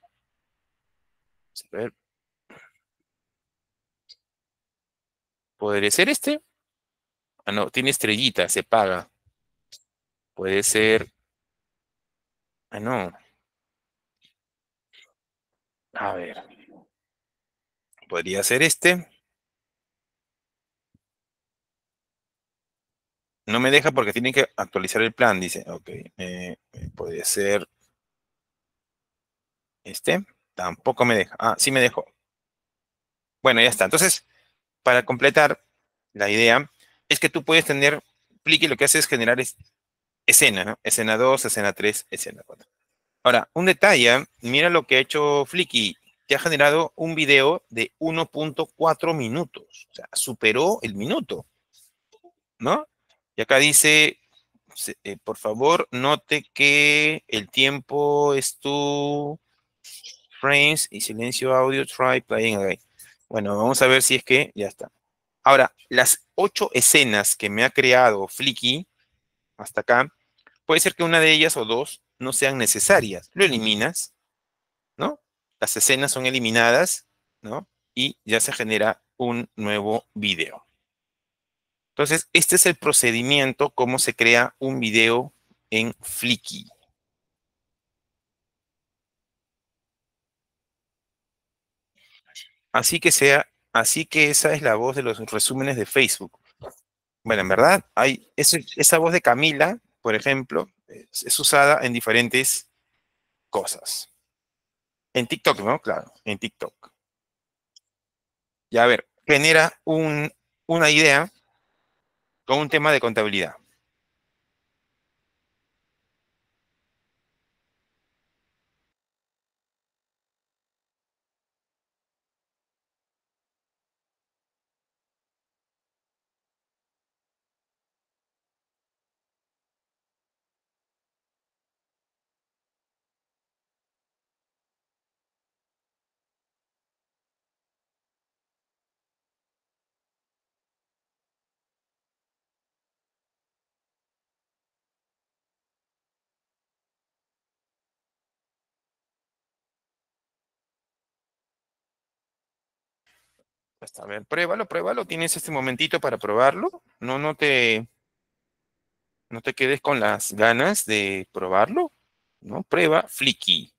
S1: a ver. Podría ser este. Ah, no, tiene estrellita, se paga. Puede ser... Ah, no. A ver. Podría ser este. No me deja porque tiene que actualizar el plan, dice. Ok. Eh, eh, podría ser... Este. Tampoco me deja. Ah, sí me dejó. Bueno, ya está. Entonces, para completar la idea, es que tú puedes tener, Flicky lo que hace es generar escena, ¿no? Escena 2, escena 3, escena 4. Ahora, un detalle, ¿eh? mira lo que ha hecho Flicky, Te ha generado un video de 1.4 minutos, o sea, superó el minuto, ¿no? Y acá dice, pues, eh, por favor, note que el tiempo es tu frames y silencio audio, try playing again. Bueno, vamos a ver si es que ya está. Ahora, las ocho escenas que me ha creado Flicky, hasta acá, puede ser que una de ellas o dos no sean necesarias. Lo eliminas, ¿no? Las escenas son eliminadas, ¿no? Y ya se genera un nuevo video. Entonces, este es el procedimiento, cómo se crea un video en Flicky. Así que sea Así que esa es la voz de los resúmenes de Facebook. Bueno, en verdad, hay esa voz de Camila, por ejemplo, es, usada en diferentes cosas. En TikTok, ¿no? Claro, en TikTok. Y a ver, genera una idea con un tema de contabilidad. Pues, a ver, pruébalo, pruébalo. Tienes este momentito para probarlo. No, no te, no te quedes con las ganas de probarlo. ¿no? Prueba Flicky.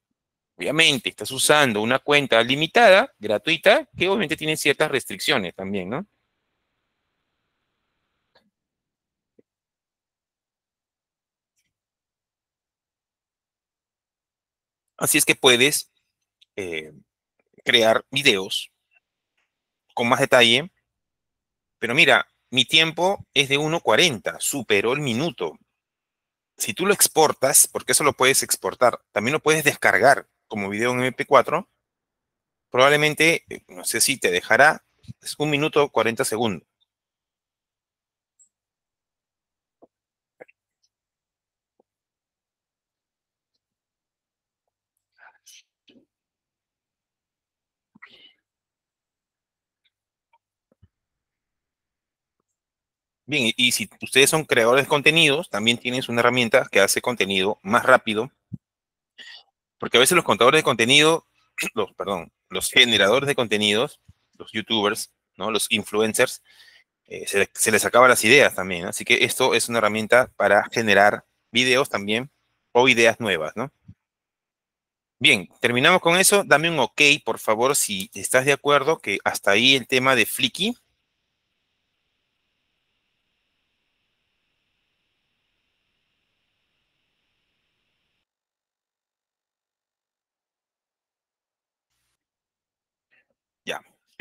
S1: Obviamente, estás usando una cuenta limitada, gratuita, que obviamente tiene ciertas restricciones también, ¿no? Así es que puedes eh, crear videos con más detalle. Pero mira, mi tiempo es de 1.40, superó el minuto. Si tú lo exportas, porque eso lo puedes exportar, también lo puedes descargar como video en MP4, probablemente, eh, no sé si te dejará, es un minuto 40 segundos. Bien, y, si ustedes son creadores de contenidos, también tienes una herramienta que hace contenido más rápido. Porque a veces los contadores de contenido, los, perdón, los generadores de contenidos, los youtubers, ¿no? los influencers, eh, se, les acaban las ideas también. Así que esto es una herramienta para generar videos también o ideas nuevas, ¿no? Bien, terminamos con eso. Dame un ok, por favor, si estás de acuerdo, que hasta ahí el tema de Flicky.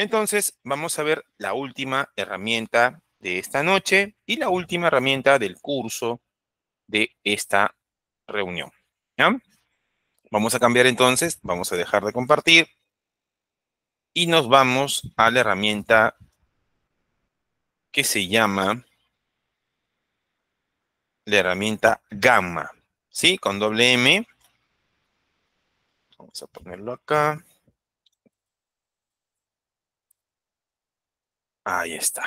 S1: Entonces, vamos a ver la última herramienta de esta noche y la última herramienta del curso de esta reunión. Vamos a cambiar entonces, vamos a dejar de compartir y nos vamos a la herramienta que se llama la herramienta gamma, ¿sí? Con doble M. Vamos a ponerlo acá. Ahí está.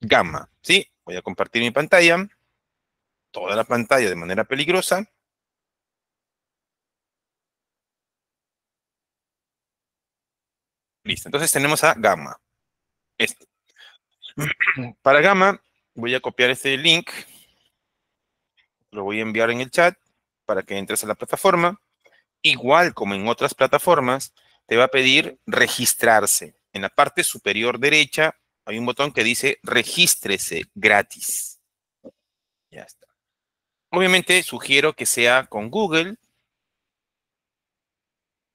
S1: Gamma, ¿sí? Voy a compartir mi pantalla, toda la pantalla de manera peligrosa. Listo, entonces tenemos a gamma. Este. Para gamma, voy a copiar este link, lo voy a enviar en el chat para que entres a la plataforma. Igual como en otras plataformas, te va a pedir registrarse. En la parte superior derecha hay un botón que dice regístrese gratis. Ya está. Obviamente sugiero que sea con Google,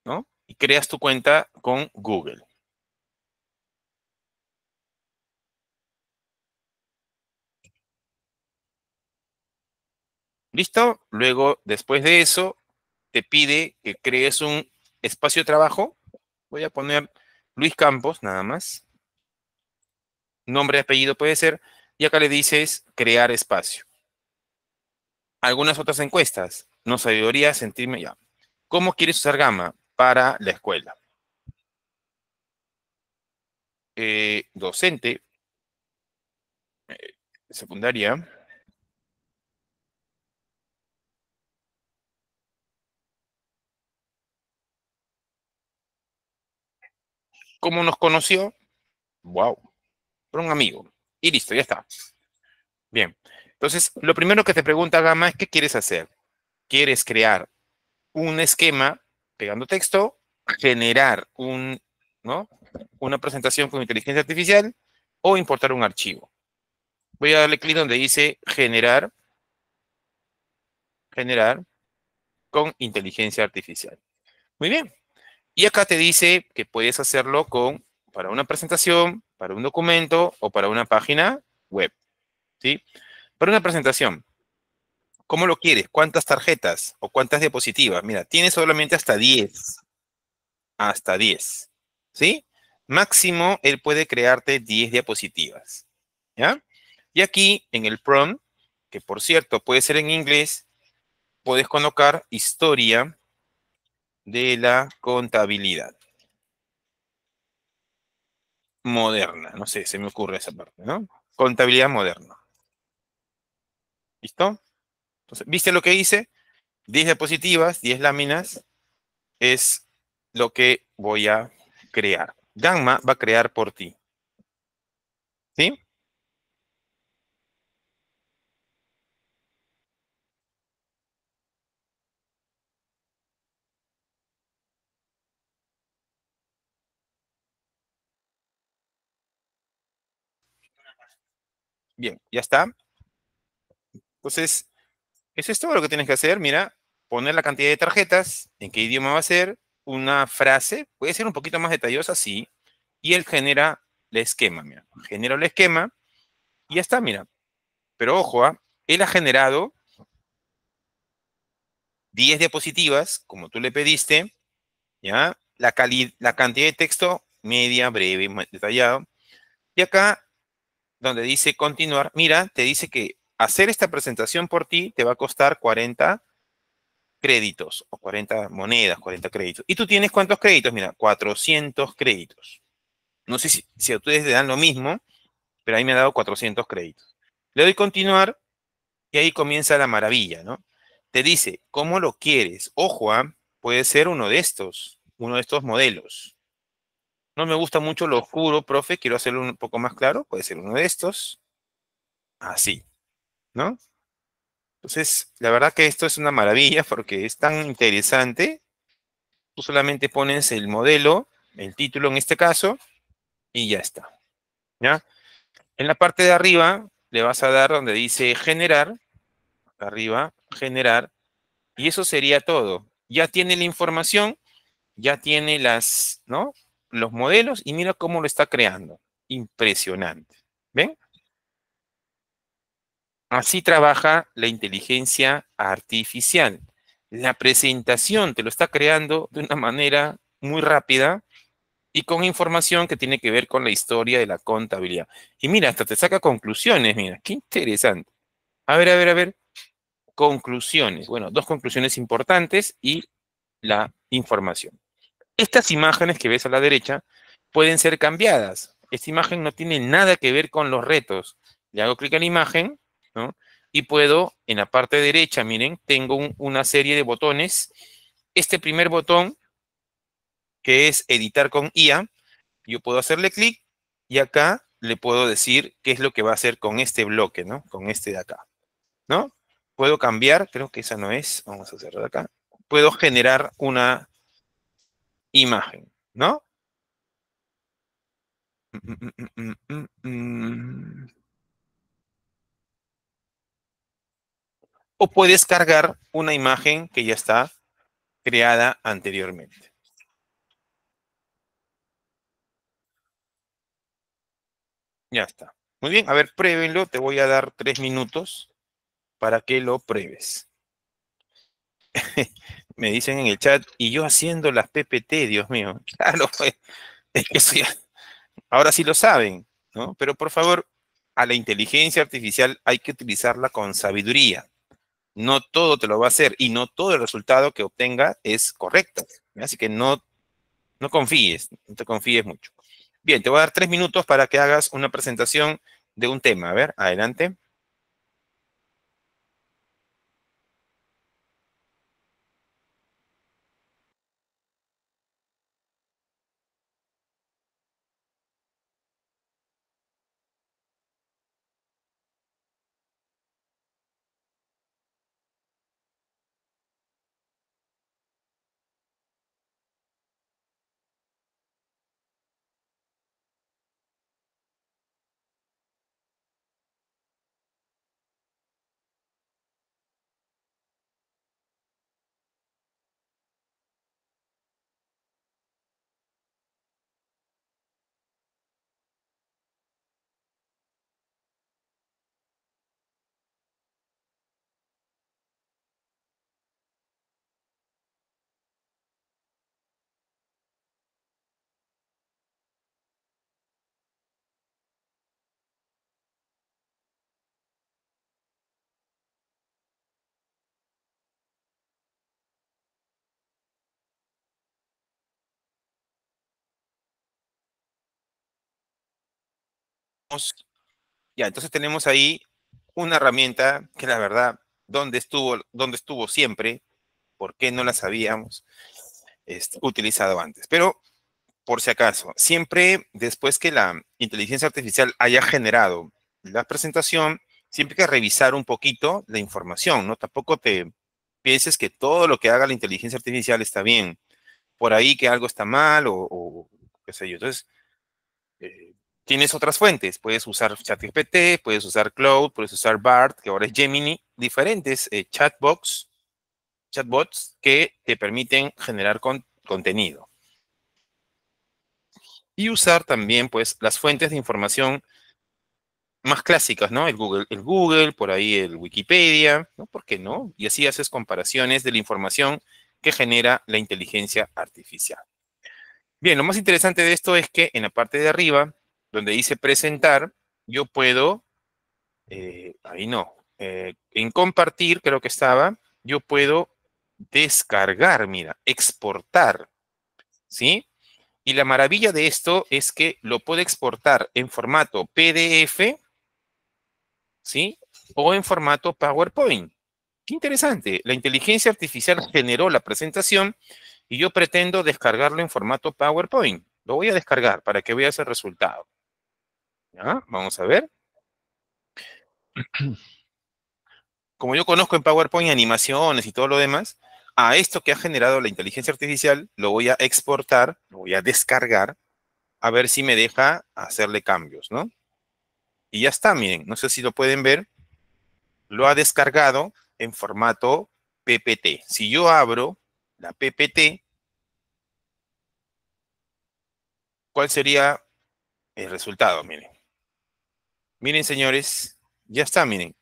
S1: ¿no? Y creas tu cuenta con Google. ¿Listo? Luego, después de eso, te pide que crees un espacio de trabajo. Voy a poner Luis Campos, nada más. Nombre apellido puede ser. Y acá le dices crear espacio. Algunas otras encuestas. No ayudaría sentirme ya. ¿Cómo quieres usar Gama para la escuela? Eh, docente. Eh, secundaria. cómo nos conoció, wow, por un amigo. Y listo, ya está. Bien. Entonces, lo primero que te pregunta Gama es, ¿qué quieres hacer? ¿Quieres crear un esquema pegando texto, generar un, una presentación con inteligencia artificial o importar un archivo? Voy a darle clic donde dice generar, generar con inteligencia artificial. Muy bien. Y acá te dice que puedes hacerlo con, para una presentación, para un documento o para una página web. ¿Sí? Para una presentación, ¿cómo lo quieres? ¿Cuántas tarjetas o cuántas diapositivas? Mira, tienes solamente hasta 10. Hasta 10. ¿Sí? Máximo, él puede crearte 10 diapositivas. ¿Ya? Y aquí, en el prompt, que por cierto puede ser en inglés, puedes colocar historia de la contabilidad moderna. No sé, se me ocurre esa parte, ¿no? Contabilidad moderna. ¿Listo? Entonces, ¿viste lo que hice? 10 diapositivas, 10 láminas es lo que voy a crear. Gamma va a crear por ti. ¿Sí? Bien, ya está. Entonces, eso es todo lo que tienes que hacer. Mira, poner la cantidad de tarjetas, en qué idioma va a ser, una frase, puede ser un poquito más detallosa, sí, y él genera el esquema, mira. Genera el esquema y ya está, mira. Pero ojo, ¿ah? él ha generado 10 diapositivas, como tú le pediste, ¿ya? La, la cantidad de texto media, breve, detallado. Y acá donde dice continuar, mira, te dice que hacer esta presentación por ti te va a costar 40 créditos o 40 monedas, 40 créditos. ¿Y tú tienes cuántos créditos? Mira, 400 créditos. No sé si, si a ustedes le dan lo mismo, pero ahí me ha dado 400 créditos. Le doy continuar y ahí comienza la maravilla, ¿no? Te dice, ¿cómo lo quieres? Ojo, ¿ah? puede ser uno de estos, uno de estos modelos. No me gusta mucho lo oscuro, profe, quiero hacerlo un poco más claro, puede ser uno de estos. Así, ¿no? Entonces, la verdad que esto es una maravilla porque es tan interesante. Tú solamente pones el modelo, el título en este caso, y ya está. ¿Ya? En la parte de arriba le vas a dar donde dice generar, arriba, generar, y eso sería todo. Ya tiene la información, ya tiene las, ¿no? los modelos y mira cómo lo está creando. Impresionante. ¿Ven? Así trabaja la inteligencia artificial. La presentación te lo está creando de una manera muy rápida y con información que tiene que ver con la historia de la contabilidad. Y mira, hasta te saca conclusiones, mira, qué interesante. A ver, a ver, a ver. Conclusiones. Bueno, dos conclusiones importantes y la información. Estas imágenes que ves a la derecha pueden ser cambiadas. Esta imagen no tiene nada que ver con los retos. Le hago clic en la imagen, ¿no? Y puedo, en la parte derecha, miren, tengo una serie de botones. Este primer botón, que es editar con IA, yo puedo hacerle clic y acá le puedo decir qué es lo que va a hacer con este bloque, ¿no? Con este de acá, ¿no? Puedo cambiar, creo que esa no es, vamos a cerrar acá. Puedo generar una, imagen, ¿no? Mm, mm, mm, o puedes cargar una imagen que ya está creada anteriormente. Ya está. Muy bien, a ver, pruébenlo. Te voy a dar tres minutos para que lo pruebes. me dicen en el chat, y yo haciendo las PPT, Dios mío. Claro, pues, es que ahora sí lo saben, ¿no? Pero por favor, a la inteligencia artificial hay que utilizarla con sabiduría. No todo te lo va a hacer y no todo el resultado que obtenga es correcto. Así que no, no confíes, no te confíes mucho. Bien, te voy a dar tres minutos para que hagas una presentación de un tema. A ver, adelante. Ya, entonces tenemos ahí una herramienta que la verdad, donde estuvo, estuvo siempre? ¿Por qué no la sabíamos este, utilizado antes? Pero, por si acaso, siempre después que la inteligencia artificial haya generado la presentación, siempre hay que revisar un poquito la información, ¿no? Tampoco te pienses que todo lo que haga la inteligencia artificial está bien. Por ahí que algo está mal o, o qué sé yo. Entonces, eh, Tienes otras fuentes, puedes usar ChatGPT, puedes usar Cloud, puedes usar BART, que ahora es Gemini, diferentes eh, chatbots, que te permiten generar contenido. Y usar también, pues, las fuentes de información más clásicas, ¿no? El Google, el Google, por ahí el Wikipedia, ¿no? ¿Por qué no? Y así haces comparaciones de la información que genera la inteligencia artificial. Bien, lo más interesante de esto es que en la parte de arriba donde dice presentar, yo puedo, eh, ahí no, eh, en compartir creo que estaba, yo puedo descargar, mira, exportar, ¿sí? Y la maravilla de esto es que lo puedo exportar en formato PDF, ¿sí? O en formato PowerPoint. Qué interesante. La inteligencia artificial generó la presentación y yo pretendo descargarlo en formato PowerPoint. Lo voy a descargar para que veas el resultado. Vamos a ver. Como yo conozco en PowerPoint animaciones y todo lo demás, a esto que ha generado la inteligencia artificial lo voy a exportar, lo voy a descargar, a ver si me deja hacerle cambios, ¿no? Y ya está, miren, no sé si lo pueden ver, lo ha descargado en formato PPT. Si yo abro la PPT, ¿cuál sería el resultado? Miren. Miren, señores, ya está, miren.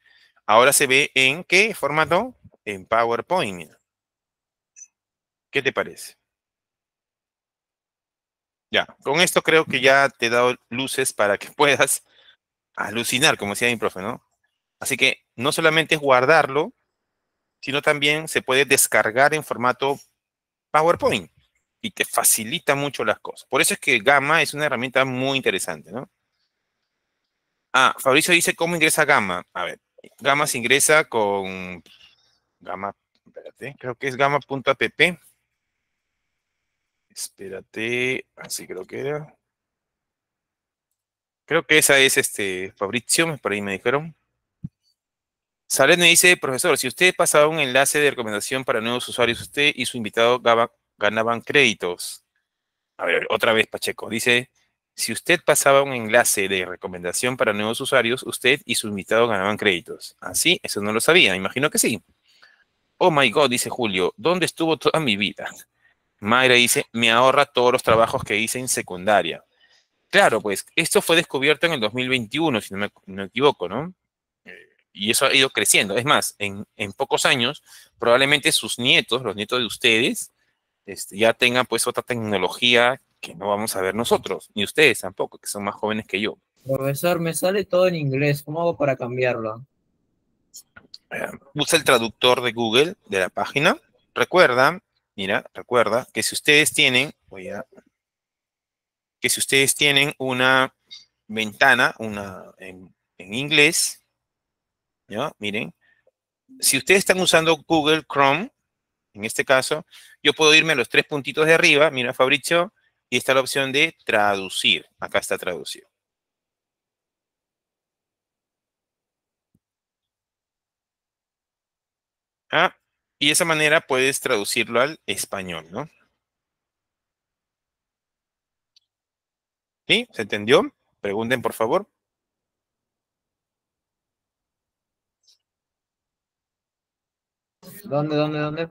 S1: Ahora se ve en qué formato? En PowerPoint. ¿Qué te parece? Ya, con esto creo que ya te he dado luces para que puedas alucinar, como decía mi profe, ¿no? Así que no solamente es guardarlo, sino también se puede descargar en formato PowerPoint y te facilita mucho las cosas. Por eso es que Gamma es una herramienta muy interesante, ¿no? Ah, Fabricio dice, ¿cómo ingresa Gama? A ver, Gama se ingresa con Gama, espérate, creo que es Gamma.app. Espérate, así ah, creo que era. Creo que esa es este Fabricio, por ahí me dijeron. Salen me dice, profesor, si usted pasaba un enlace de recomendación para nuevos usuarios, usted y su invitado ganaban créditos. A ver, otra vez Pacheco. Dice, si usted pasaba un enlace de recomendación para nuevos usuarios, usted y su invitado ganaban créditos. Así, ah, eso no lo sabía, imagino que sí. Oh my God, dice Julio, ¿dónde estuvo toda mi vida? Mayra dice, me ahorra todos los trabajos que hice en secundaria. Claro, pues esto fue descubierto en el 2021, si no me, equivoco, ¿no? Eh, y eso ha ido creciendo. Es más, en, pocos años, probablemente sus nietos, los nietos de ustedes, este, ya tengan pues otra tecnología que no vamos a ver nosotros, ni ustedes tampoco, que son más jóvenes que yo. Profesor, me sale todo en inglés, ¿cómo hago para cambiarlo? Eh, usa el traductor de Google de la página. Recuerda, mira, recuerda que si ustedes tienen, voy a, que si ustedes tienen una ventana, una en, inglés, ¿no? Miren, si ustedes están usando Google Chrome, en este caso, yo puedo irme a los tres puntitos de arriba, mira Fabricio, y está la opción de traducir. Acá está traducido. Ah, y de esa manera puedes traducirlo al español, ¿no? ¿Sí? ¿Se entendió? Pregunten, por favor. ¿Dónde, dónde, dónde,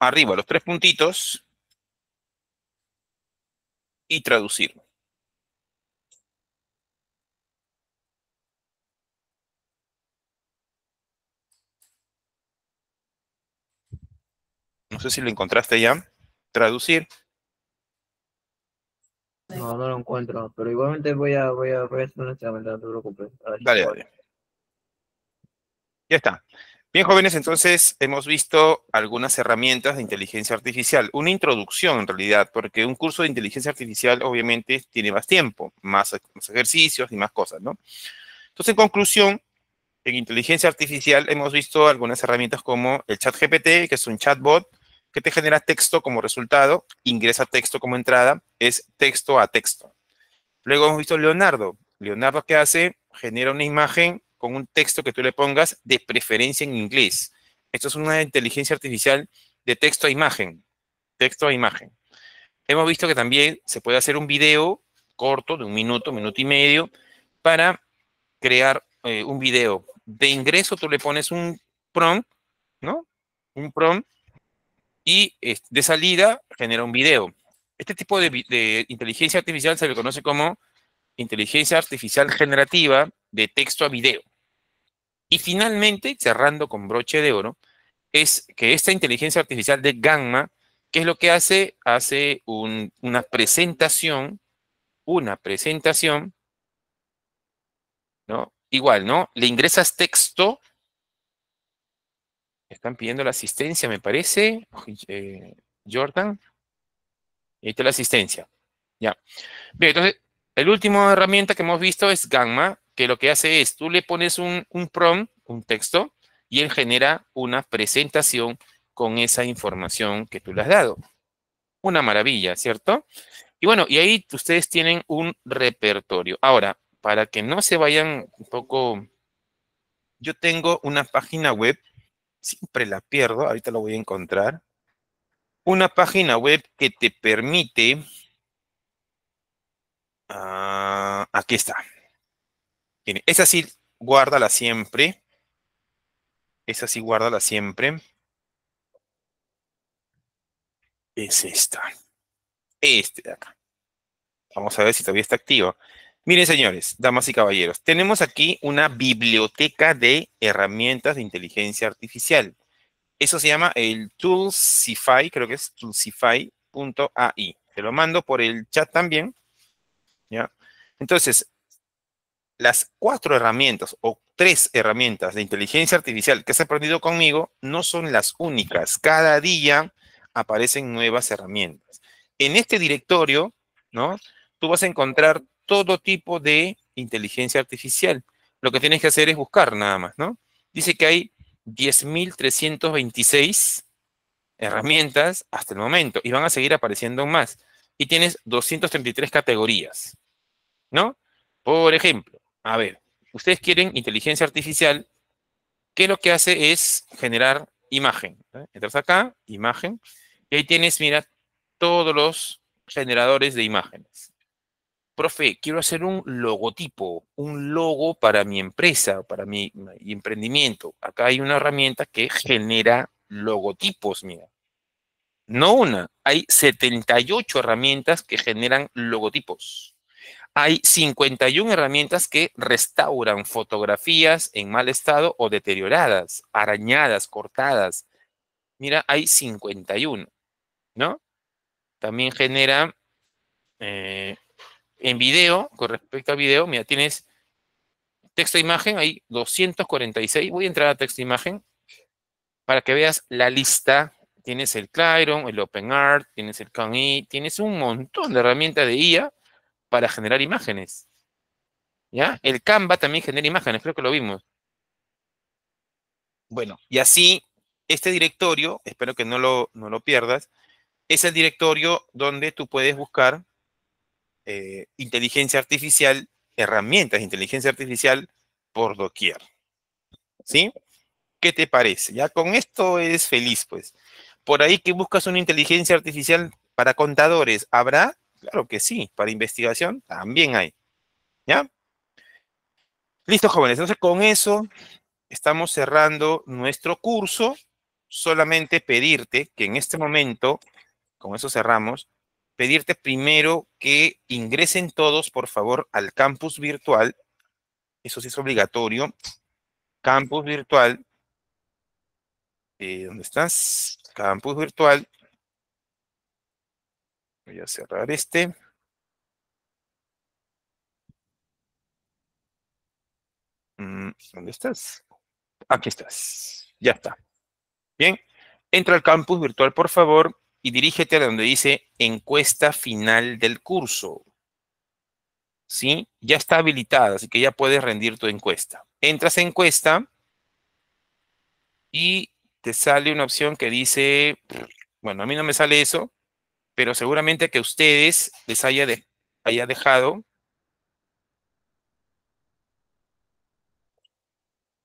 S1: Arriba, los tres puntitos y traducir. No sé si lo encontraste ya. Traducir. No, no lo encuentro, pero igualmente voy a, voy a, voy no te preocupes. Dale, dale. Ya está. Bien, jóvenes, entonces hemos visto algunas herramientas de inteligencia artificial, una introducción en realidad, porque un curso de inteligencia artificial obviamente tiene más tiempo, más, ejercicios y más cosas, ¿no? Entonces, en conclusión, en inteligencia artificial hemos visto algunas herramientas como el ChatGPT, que es un chatbot que te genera texto como resultado, ingresa texto como entrada, es texto a texto. Luego hemos visto Leonardo. Leonardo, ¿qué hace? Genera una imagen con un texto que tú le pongas, de preferencia en inglés. Esto es una inteligencia artificial de texto a imagen. Texto a imagen. Hemos visto que también se puede hacer un video corto de un minuto, minuto y medio, para crear eh, un video. De ingreso tú le pones un prompt, ¿no? Un prompt y de salida genera un video. Este tipo de, de inteligencia artificial se le conoce como inteligencia artificial generativa de texto a video. Y finalmente, cerrando con broche de oro, es que esta inteligencia artificial de Gamma, ¿qué es lo que hace? Hace una presentación, una presentación, ¿no? Igual, ¿no? Le ingresas texto. Están pidiendo la asistencia, me parece, eh, Jordan. Ahí está la asistencia. Ya. Bien, entonces, el último herramienta que hemos visto es Gamma, que lo que hace es, tú le pones un, un prompt, un texto, y él genera una presentación con esa información que tú le has dado. Una maravilla, ¿cierto? Y bueno, y ahí ustedes tienen un repertorio. Ahora, para que no se vayan un poco, yo tengo una página web, siempre la pierdo, ahorita lo voy a encontrar. Una página web que te permite, ah, aquí está, esa sí, guárdala siempre. Esa sí, guárdala siempre. Es esta. Este de acá. Vamos a ver si todavía está activo. Miren, señores, damas y caballeros, tenemos aquí una biblioteca de herramientas de inteligencia artificial. Eso se llama el Toolsify, creo que es toolsify.ai. Te lo mando por el chat también. ¿ya? Entonces, las cuatro herramientas o tres herramientas de inteligencia artificial que has aprendido conmigo no son las únicas. Cada día aparecen nuevas herramientas. En este directorio, ¿no? Tú vas a encontrar todo tipo de inteligencia artificial. Lo que tienes que hacer es buscar nada más, ¿no? Dice que hay 10.326 herramientas hasta el momento y van a seguir apareciendo más. Y tienes 233 categorías, ¿no? Por ejemplo, a ver, ustedes quieren inteligencia artificial, que lo que hace es generar imagen. Entonces Entras acá, imagen, y ahí tienes, mira, todos los generadores de imágenes. Profe, quiero hacer un logotipo, un logo para mi empresa, para mi emprendimiento. Acá hay una herramienta que genera logotipos, mira. No una, hay 78 herramientas que generan logotipos hay 51 herramientas que restauran fotografías en mal estado o deterioradas, arañadas, cortadas. Mira, hay 51, ¿no? También genera eh, en video, con respecto a video, mira, tienes texto-imagen, hay 246. Voy a entrar a texto-imagen para que veas la lista. Tienes el Clairon, el OpenArt, tienes el CanI, tienes un montón de herramientas de IA para generar imágenes. ¿Ya? El Canva también genera imágenes, creo que lo vimos. Bueno, y así, este directorio, espero que no lo, no lo pierdas, es el directorio donde tú puedes buscar eh, inteligencia artificial, herramientas de inteligencia artificial por doquier. ¿Sí? ¿Qué te parece? Ya con esto es feliz, pues. Por ahí que buscas una inteligencia artificial para contadores, ¿habrá? Claro que sí, para investigación también hay. ¿Ya? Listo, jóvenes. Entonces, con eso estamos cerrando nuestro curso. Solamente pedirte que en este momento, con eso cerramos, pedirte primero que ingresen todos, por favor, al campus virtual. Eso sí es obligatorio. Campus virtual. Eh, ¿Dónde estás? Campus virtual. Voy a cerrar este. Mm, ¿Dónde estás? Aquí estás. Ya está. Bien. Entra al campus virtual, por favor, y dirígete a donde dice encuesta final del curso. ¿Sí? Ya está habilitada, así que ya puedes rendir tu encuesta. Entras a encuesta y te sale una opción que dice, bueno, a mí no me sale eso, pero seguramente que a ustedes les haya, de, haya dejado.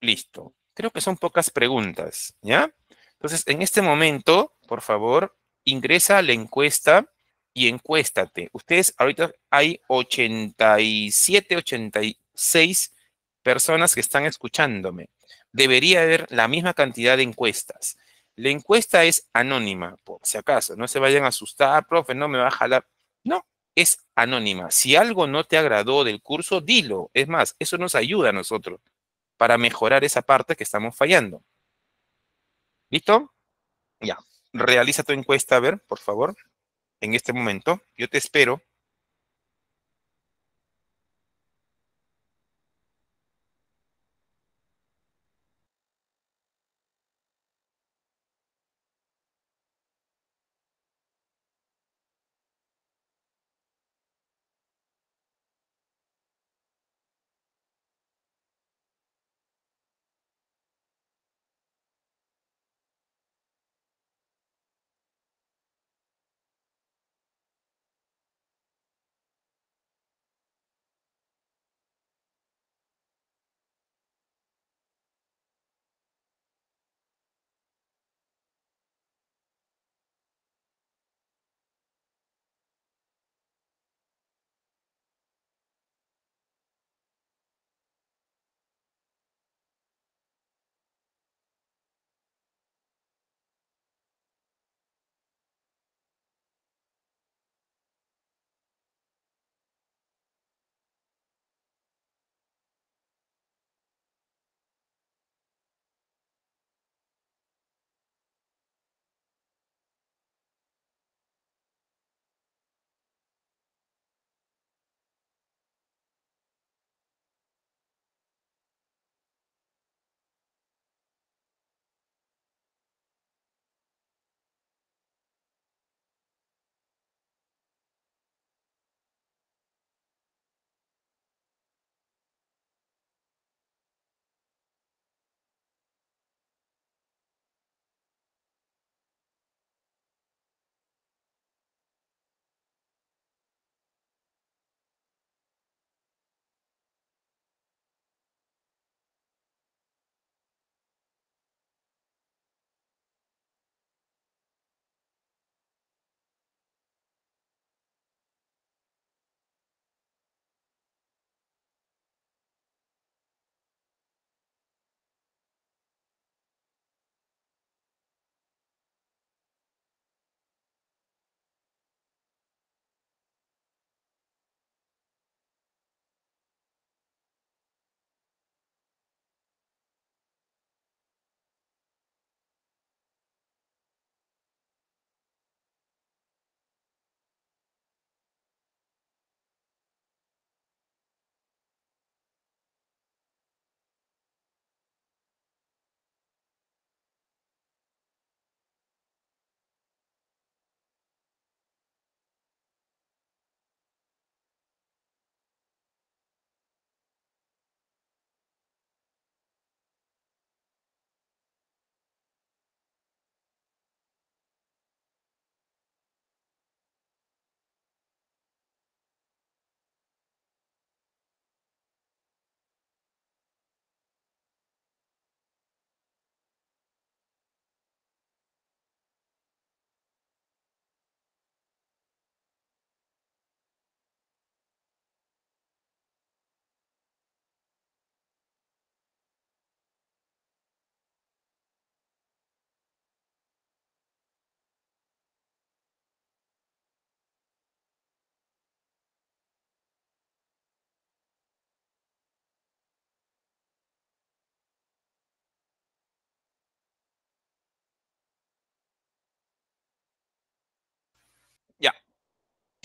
S1: Listo. Creo que son pocas preguntas, ¿ya? Entonces, en este momento, por favor, ingresa a la encuesta y encuéstate. Ustedes ahorita hay 87, 86 personas que están escuchándome. Debería haber la misma cantidad de encuestas. La encuesta es anónima, por si acaso. No se vayan a asustar, profe, no me va a jalar. No, es anónima. Si algo no te agradó del curso, dilo. Es más, eso nos ayuda a nosotros para mejorar esa parte que estamos fallando. ¿Listo? Ya. Realiza tu encuesta, a ver, por favor, en este momento. Yo te espero.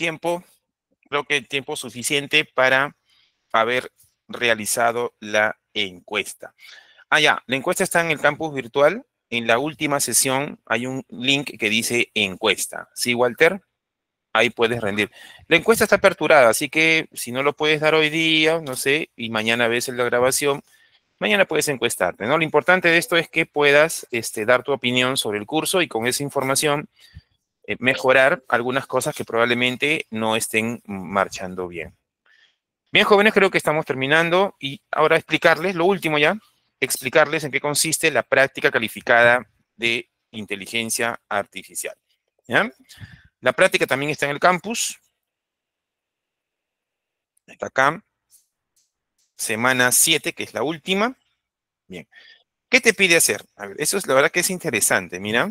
S1: tiempo, creo que el tiempo suficiente para haber realizado la encuesta. Ah, ya, la encuesta está en el campus virtual. En la última sesión hay un link que dice encuesta. ¿Sí, Walter? Ahí puedes rendir. La encuesta está aperturada, así que si no lo puedes dar hoy día, no sé, y mañana ves la grabación, mañana puedes encuestarte, ¿no? Lo importante de esto es que puedas este, dar tu opinión sobre el curso y con esa información eh, mejorar algunas cosas que probablemente no estén marchando bien. Bien, jóvenes, creo que estamos terminando y ahora explicarles, lo último ya, explicarles en qué consiste la práctica calificada de inteligencia artificial. La práctica también está en el campus. Está acá. Semana 7, que es la última. Bien. ¿Qué te pide hacer? A ver, eso es la verdad que es interesante, mira.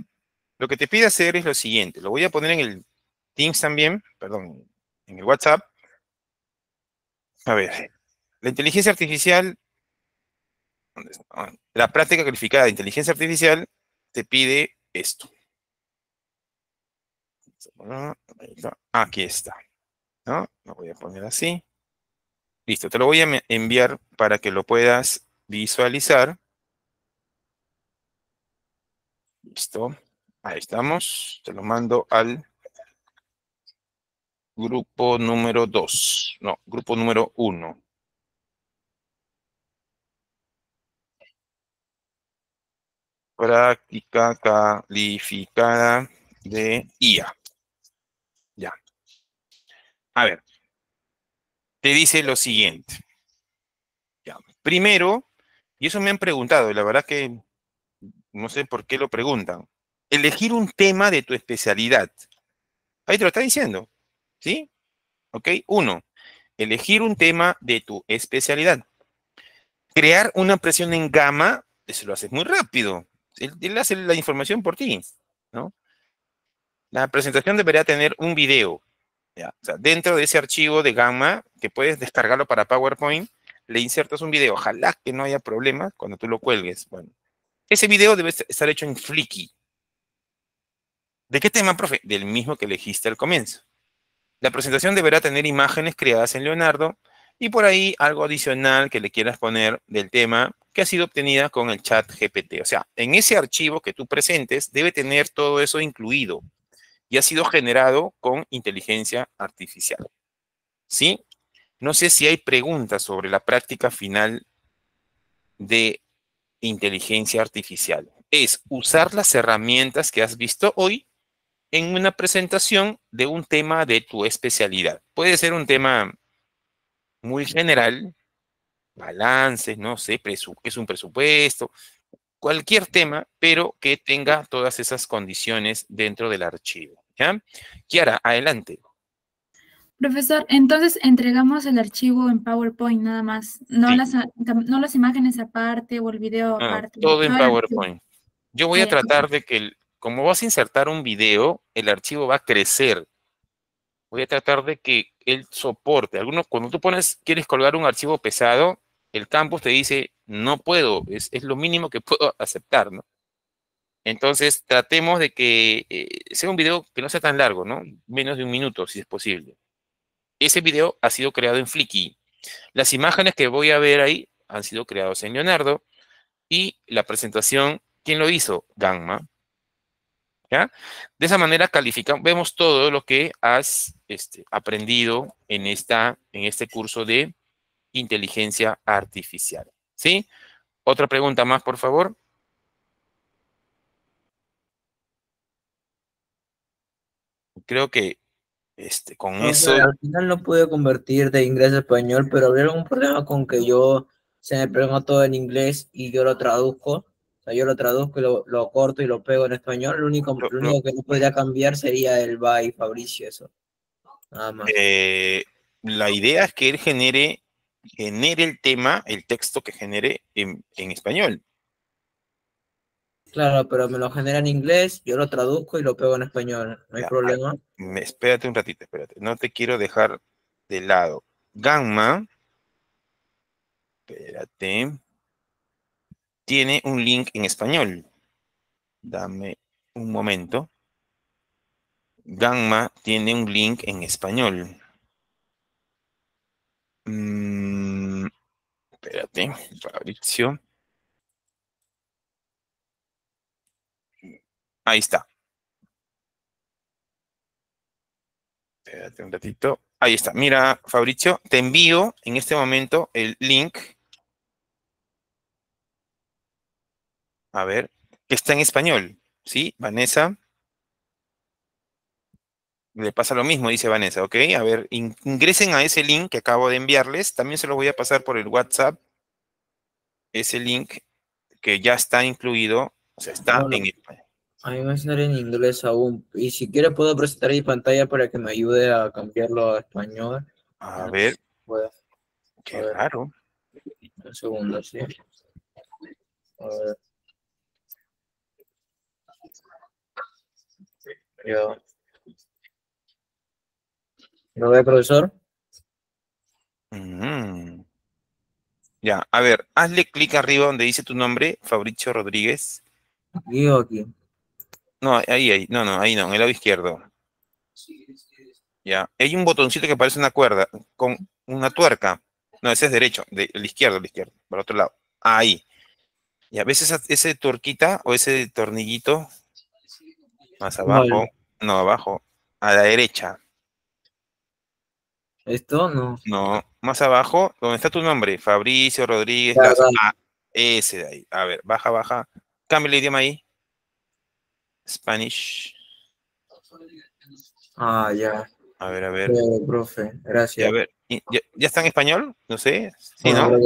S1: Lo que te pide hacer es lo siguiente. Lo voy a poner en el Teams también, perdón, en el WhatsApp. A ver, la inteligencia artificial, ah, la práctica calificada de inteligencia artificial te pide esto. Aquí está. ¿no? Lo voy a poner así. Listo, te lo voy a enviar para que lo puedas visualizar. Listo. Ahí estamos. Te lo mando al grupo número 2. No, grupo número 1. Práctica calificada de IA. Ya. A ver. Te dice lo siguiente. Primero, y eso me han preguntado, y la verdad que no sé por qué lo preguntan elegir un tema de tu especialidad. Ahí te lo está diciendo, ¿sí? ¿Ok? Uno, elegir un tema de tu especialidad. Crear una presión en gama, eso lo haces muy rápido. Él, hace la información por ti, ¿no? La presentación debería tener un video. dentro de ese archivo de gamma, que puedes descargarlo para PowerPoint, le insertas un video. Ojalá que no haya problemas cuando tú lo cuelgues. Bueno, ese video debe estar hecho en Flicky. ¿De qué tema, profe? Del mismo que elegiste al comienzo. La presentación deberá tener imágenes creadas en Leonardo y por ahí algo adicional que le quieras poner del tema que ha sido obtenida con el chat GPT. O sea, en ese archivo que tú presentes debe tener todo eso incluido y ha sido generado con inteligencia artificial. ¿Sí? No sé si hay preguntas sobre la práctica final de inteligencia artificial. Es usar las herramientas que has visto hoy en una presentación de un tema de tu especialidad. Puede ser un tema muy general, balances, no sé, es un presupuesto, cualquier tema, pero que tenga todas esas condiciones dentro del archivo. ¿ya? Kiara, adelante. Profesor, entonces entregamos el archivo en PowerPoint nada más, no, las, imágenes aparte o el video aparte. todo en PowerPoint. Yo voy a tratar de que el, como vas a insertar un video, el archivo va a crecer. Voy a tratar de que el soporte. Algunos, cuando tú pones, quieres colgar un archivo pesado, el campus te dice, no puedo, es, lo mínimo que puedo aceptar, Entonces, tratemos de que eh, sea un video que no sea tan largo, ¿no? Menos de un minuto, si es posible. Ese video ha sido creado en Flicky. Las imágenes que voy a ver ahí han sido creadas en Leonardo. Y la presentación, ¿quién lo hizo? Gangma. De esa manera calificamos, vemos todo lo que has este, aprendido en, esta, en este curso de inteligencia artificial, ¿sí? Otra pregunta más, por favor. Creo que este, con eso... al final no pude convertir de inglés a español, pero había un problema con que yo se me preguntó todo en inglés y yo lo traduzco yo lo traduzco, lo, lo corto y lo pego en español. Lo único, que no podría cambiar sería el by Fabricio, eso. Nada más. Eh, la idea es que él genere, genere el tema, el texto que genere en, español. Claro, pero me lo genera en inglés, yo lo traduzco y lo pego en español, no hay problema. Ah, espérate un ratito, espérate, no te quiero dejar de lado. Gamma, espérate, tiene un link en español. Dame un momento. Gamma tiene un link en español. Mm, espérate, Fabricio. Ahí está. Espérate un ratito. Ahí está. Mira, Fabricio, te envío en este momento el link a ver, que está en español, ¿sí? Vanessa. Le pasa lo mismo, dice Vanessa, ¿ok? A ver, ingresen a ese link que acabo de enviarles. También se lo voy a pasar por el WhatsApp. Ese link que ya está incluido, o sea, está en español. A mí me estar en inglés aún. Y si quiere puedo presentar mi pantalla para que me ayude a cambiarlo a español. A ah, ver. Qué raro. Un segundo, sí. A ver. ¿No ve, profesor? Mm. Ya, a ver, hazle clic arriba donde dice tu nombre, Fabricio Rodríguez. Aquí o aquí. No, ahí, ahí, no, no, ahí no, en el lado izquierdo. Ya, hay un botoncito que parece una cuerda, con una tuerca. No, ese es derecho, de, el izquierdo, el izquierdo, por otro lado. Ahí. Ya, a veces ese tuerquita o ese tornillito? Más abajo. No, abajo. A la derecha. ¿Esto? No. No. Más abajo, ¿Dónde está tu nombre. Fabricio Rodríguez. Ah, ese de ahí. A ver, baja, baja. Cambia el idioma ahí. Spanish. Ah, ya. A ver, a ver. profe, gracias. A ver, ¿ya, está en español? No sé. ¿no?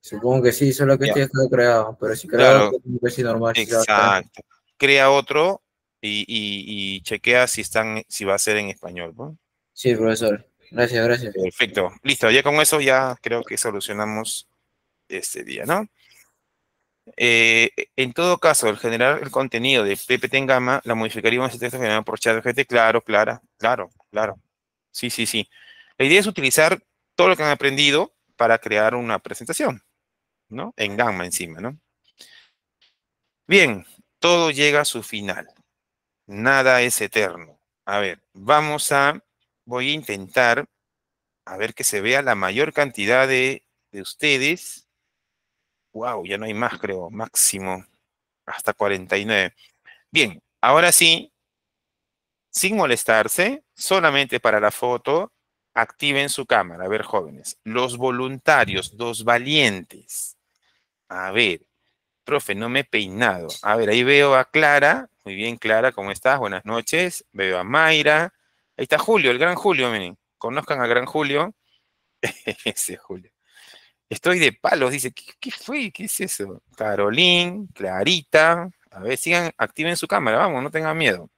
S1: Supongo que sí, solo que creado, pero si creado, claro. sí normal. Exacto. Crea otro y, chequea si están, si va a ser en español. ¿no? Sí, profesor. Gracias, gracias. Perfecto. Listo, ya con eso ya creo que solucionamos este día, ¿no? Eh, en todo caso, el generar el contenido de PPT en Gamma, la modificaríamos el este texto generado por ChatGPT, claro, claro, claro, claro. Sí, sí, sí. La idea es utilizar todo lo que han aprendido para crear una presentación, ¿no? En Gamma encima, ¿no? Bien, todo llega a su final nada es eterno. A ver, vamos a, voy a intentar, a ver que se vea la mayor cantidad de, de ustedes. Wow, ya no hay más, creo, máximo, hasta 49. Bien, ahora sí, sin molestarse, solamente para la foto, activen su cámara. A ver, jóvenes, los voluntarios, los valientes. A ver, Profe, no me he peinado. A ver, ahí veo a Clara. Muy bien, Clara, ¿cómo estás? Buenas noches. Veo a Mayra. Ahí está Julio, el gran Julio, miren. Conozcan al gran Julio. Ese Julio. Estoy de palos, dice. ¿Qué, fue? ¿Qué es eso? Carolín, Clarita. A ver, sigan, activen su cámara, vamos, no tengan miedo.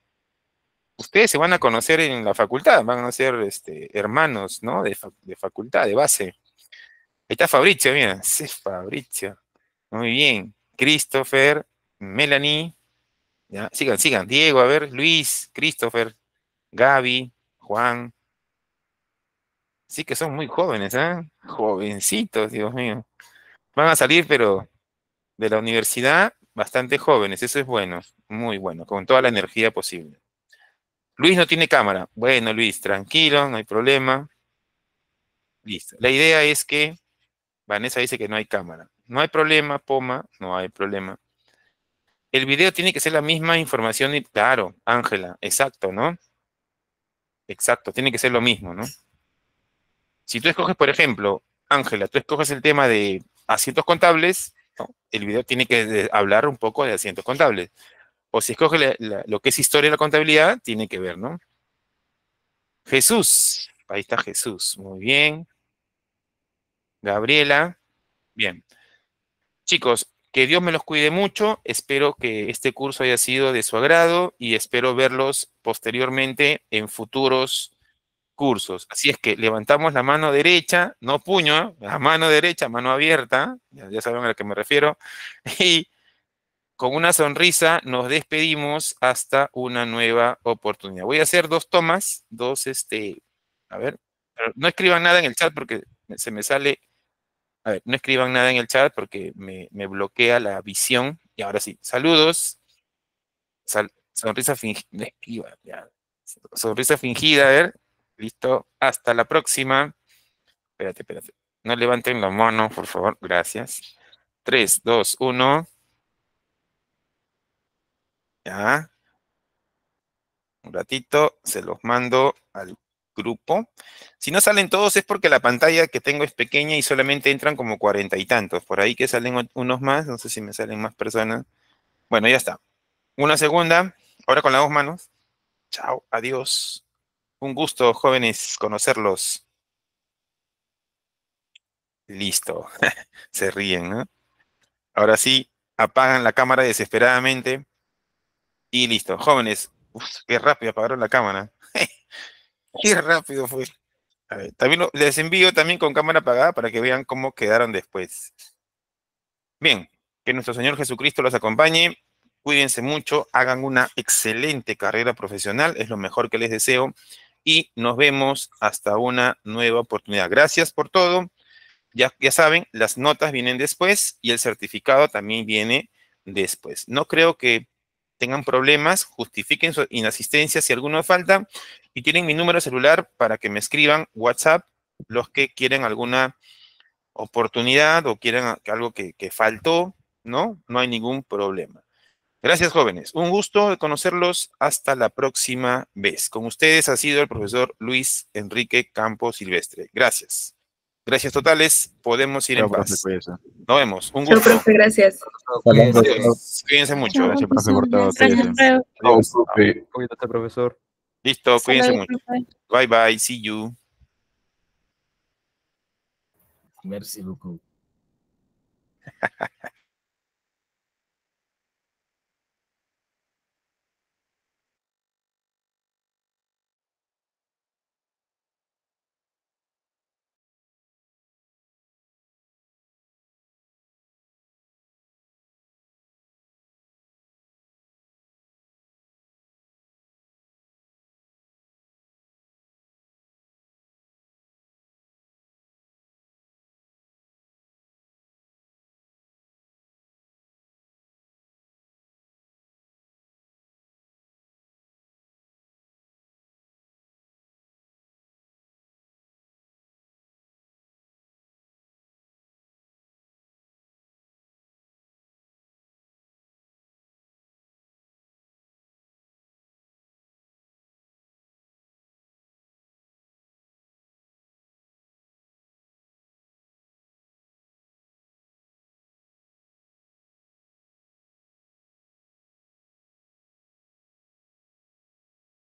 S1: Ustedes se van a conocer en la facultad, van a ser este, hermanos, ¿no? De, facultad, de base. Ahí está Fabricio, miren Sí, Fabricio. Muy bien. Christopher, Melanie, sigan, sigan, Diego, a ver, Luis, Christopher, Gaby, Juan. Sí que son muy jóvenes, ¿eh? Jovencitos, Dios mío. Van a salir, pero de la universidad, bastante jóvenes, eso es bueno, muy bueno, con toda la energía posible. Luis no tiene cámara. Bueno, Luis, tranquilo, no hay problema. Listo. La idea es que Vanessa dice que no hay cámara. No hay problema, Poma, no hay problema. El video tiene que ser la misma información y claro, Ángela, exacto, ¿no? Exacto, tiene que ser lo mismo, ¿no? Si tú escoges, por ejemplo, Ángela, tú escoges el tema de asientos contables, el video tiene que hablar un poco de asientos contables. O si escoges lo que es historia de la contabilidad, tiene que ver, ¿no? Jesús, ahí está Jesús, muy bien. Gabriela, bien. Chicos, que Dios me los cuide mucho. Espero que este curso haya sido de su agrado y espero verlos posteriormente en futuros cursos. Así es que levantamos la mano derecha, no puño, la mano derecha, mano abierta, ya, saben a la que me refiero, y con una sonrisa nos despedimos hasta una nueva oportunidad. Voy a hacer dos tomas, dos, este, a ver, no escriban nada en el chat porque se me sale a ver, no escriban nada en el chat porque me, bloquea la visión. Y ahora sí, saludos. sonrisa fingida. Sonrisa fingida, a ver. Listo. Hasta la próxima. Espérate, espérate. No levanten los mano, por favor. Gracias. Tres, dos, uno. Ya. Un ratito. Se los mando al grupo. Si no salen todos es porque la pantalla que tengo es pequeña y solamente entran como cuarenta y tantos. Por ahí que salen unos más, no sé si me salen más personas. Bueno, ya está. Una segunda, ahora con las dos manos. Chao, adiós. Un gusto, jóvenes, conocerlos. Listo. Se ríen, ¿no? Ahora sí, apagan la cámara desesperadamente. Y listo. Jóvenes, uf, qué rápido apagaron la cámara. Qué rápido fue. también les envío también con cámara apagada para que vean cómo quedaron después. Bien, que nuestro Señor Jesucristo los acompañe. Cuídense mucho, hagan una excelente carrera profesional, es lo mejor que les deseo. Y nos vemos hasta una nueva oportunidad. Gracias por todo. Ya, ya saben, las notas vienen después y el certificado también viene después. No creo que tengan problemas, justifiquen su inasistencia si alguno falta y tienen mi número celular para que me escriban WhatsApp los que quieren alguna oportunidad o quieren algo que, faltó, ¿no? No hay ningún problema. Gracias jóvenes, un gusto conocerlos, hasta la próxima vez. Con ustedes ha sido el profesor Luis Enrique Campos Silvestre. Gracias. Gracias totales, podemos ir en paz. Profe, Nos vemos. Un gusto. Chao, gracias. Cuídense, mucho. gracias, por todo. Cuídate, profesor. Listo, cuídense mucho. Bye, bye. See you. Merci beaucoup.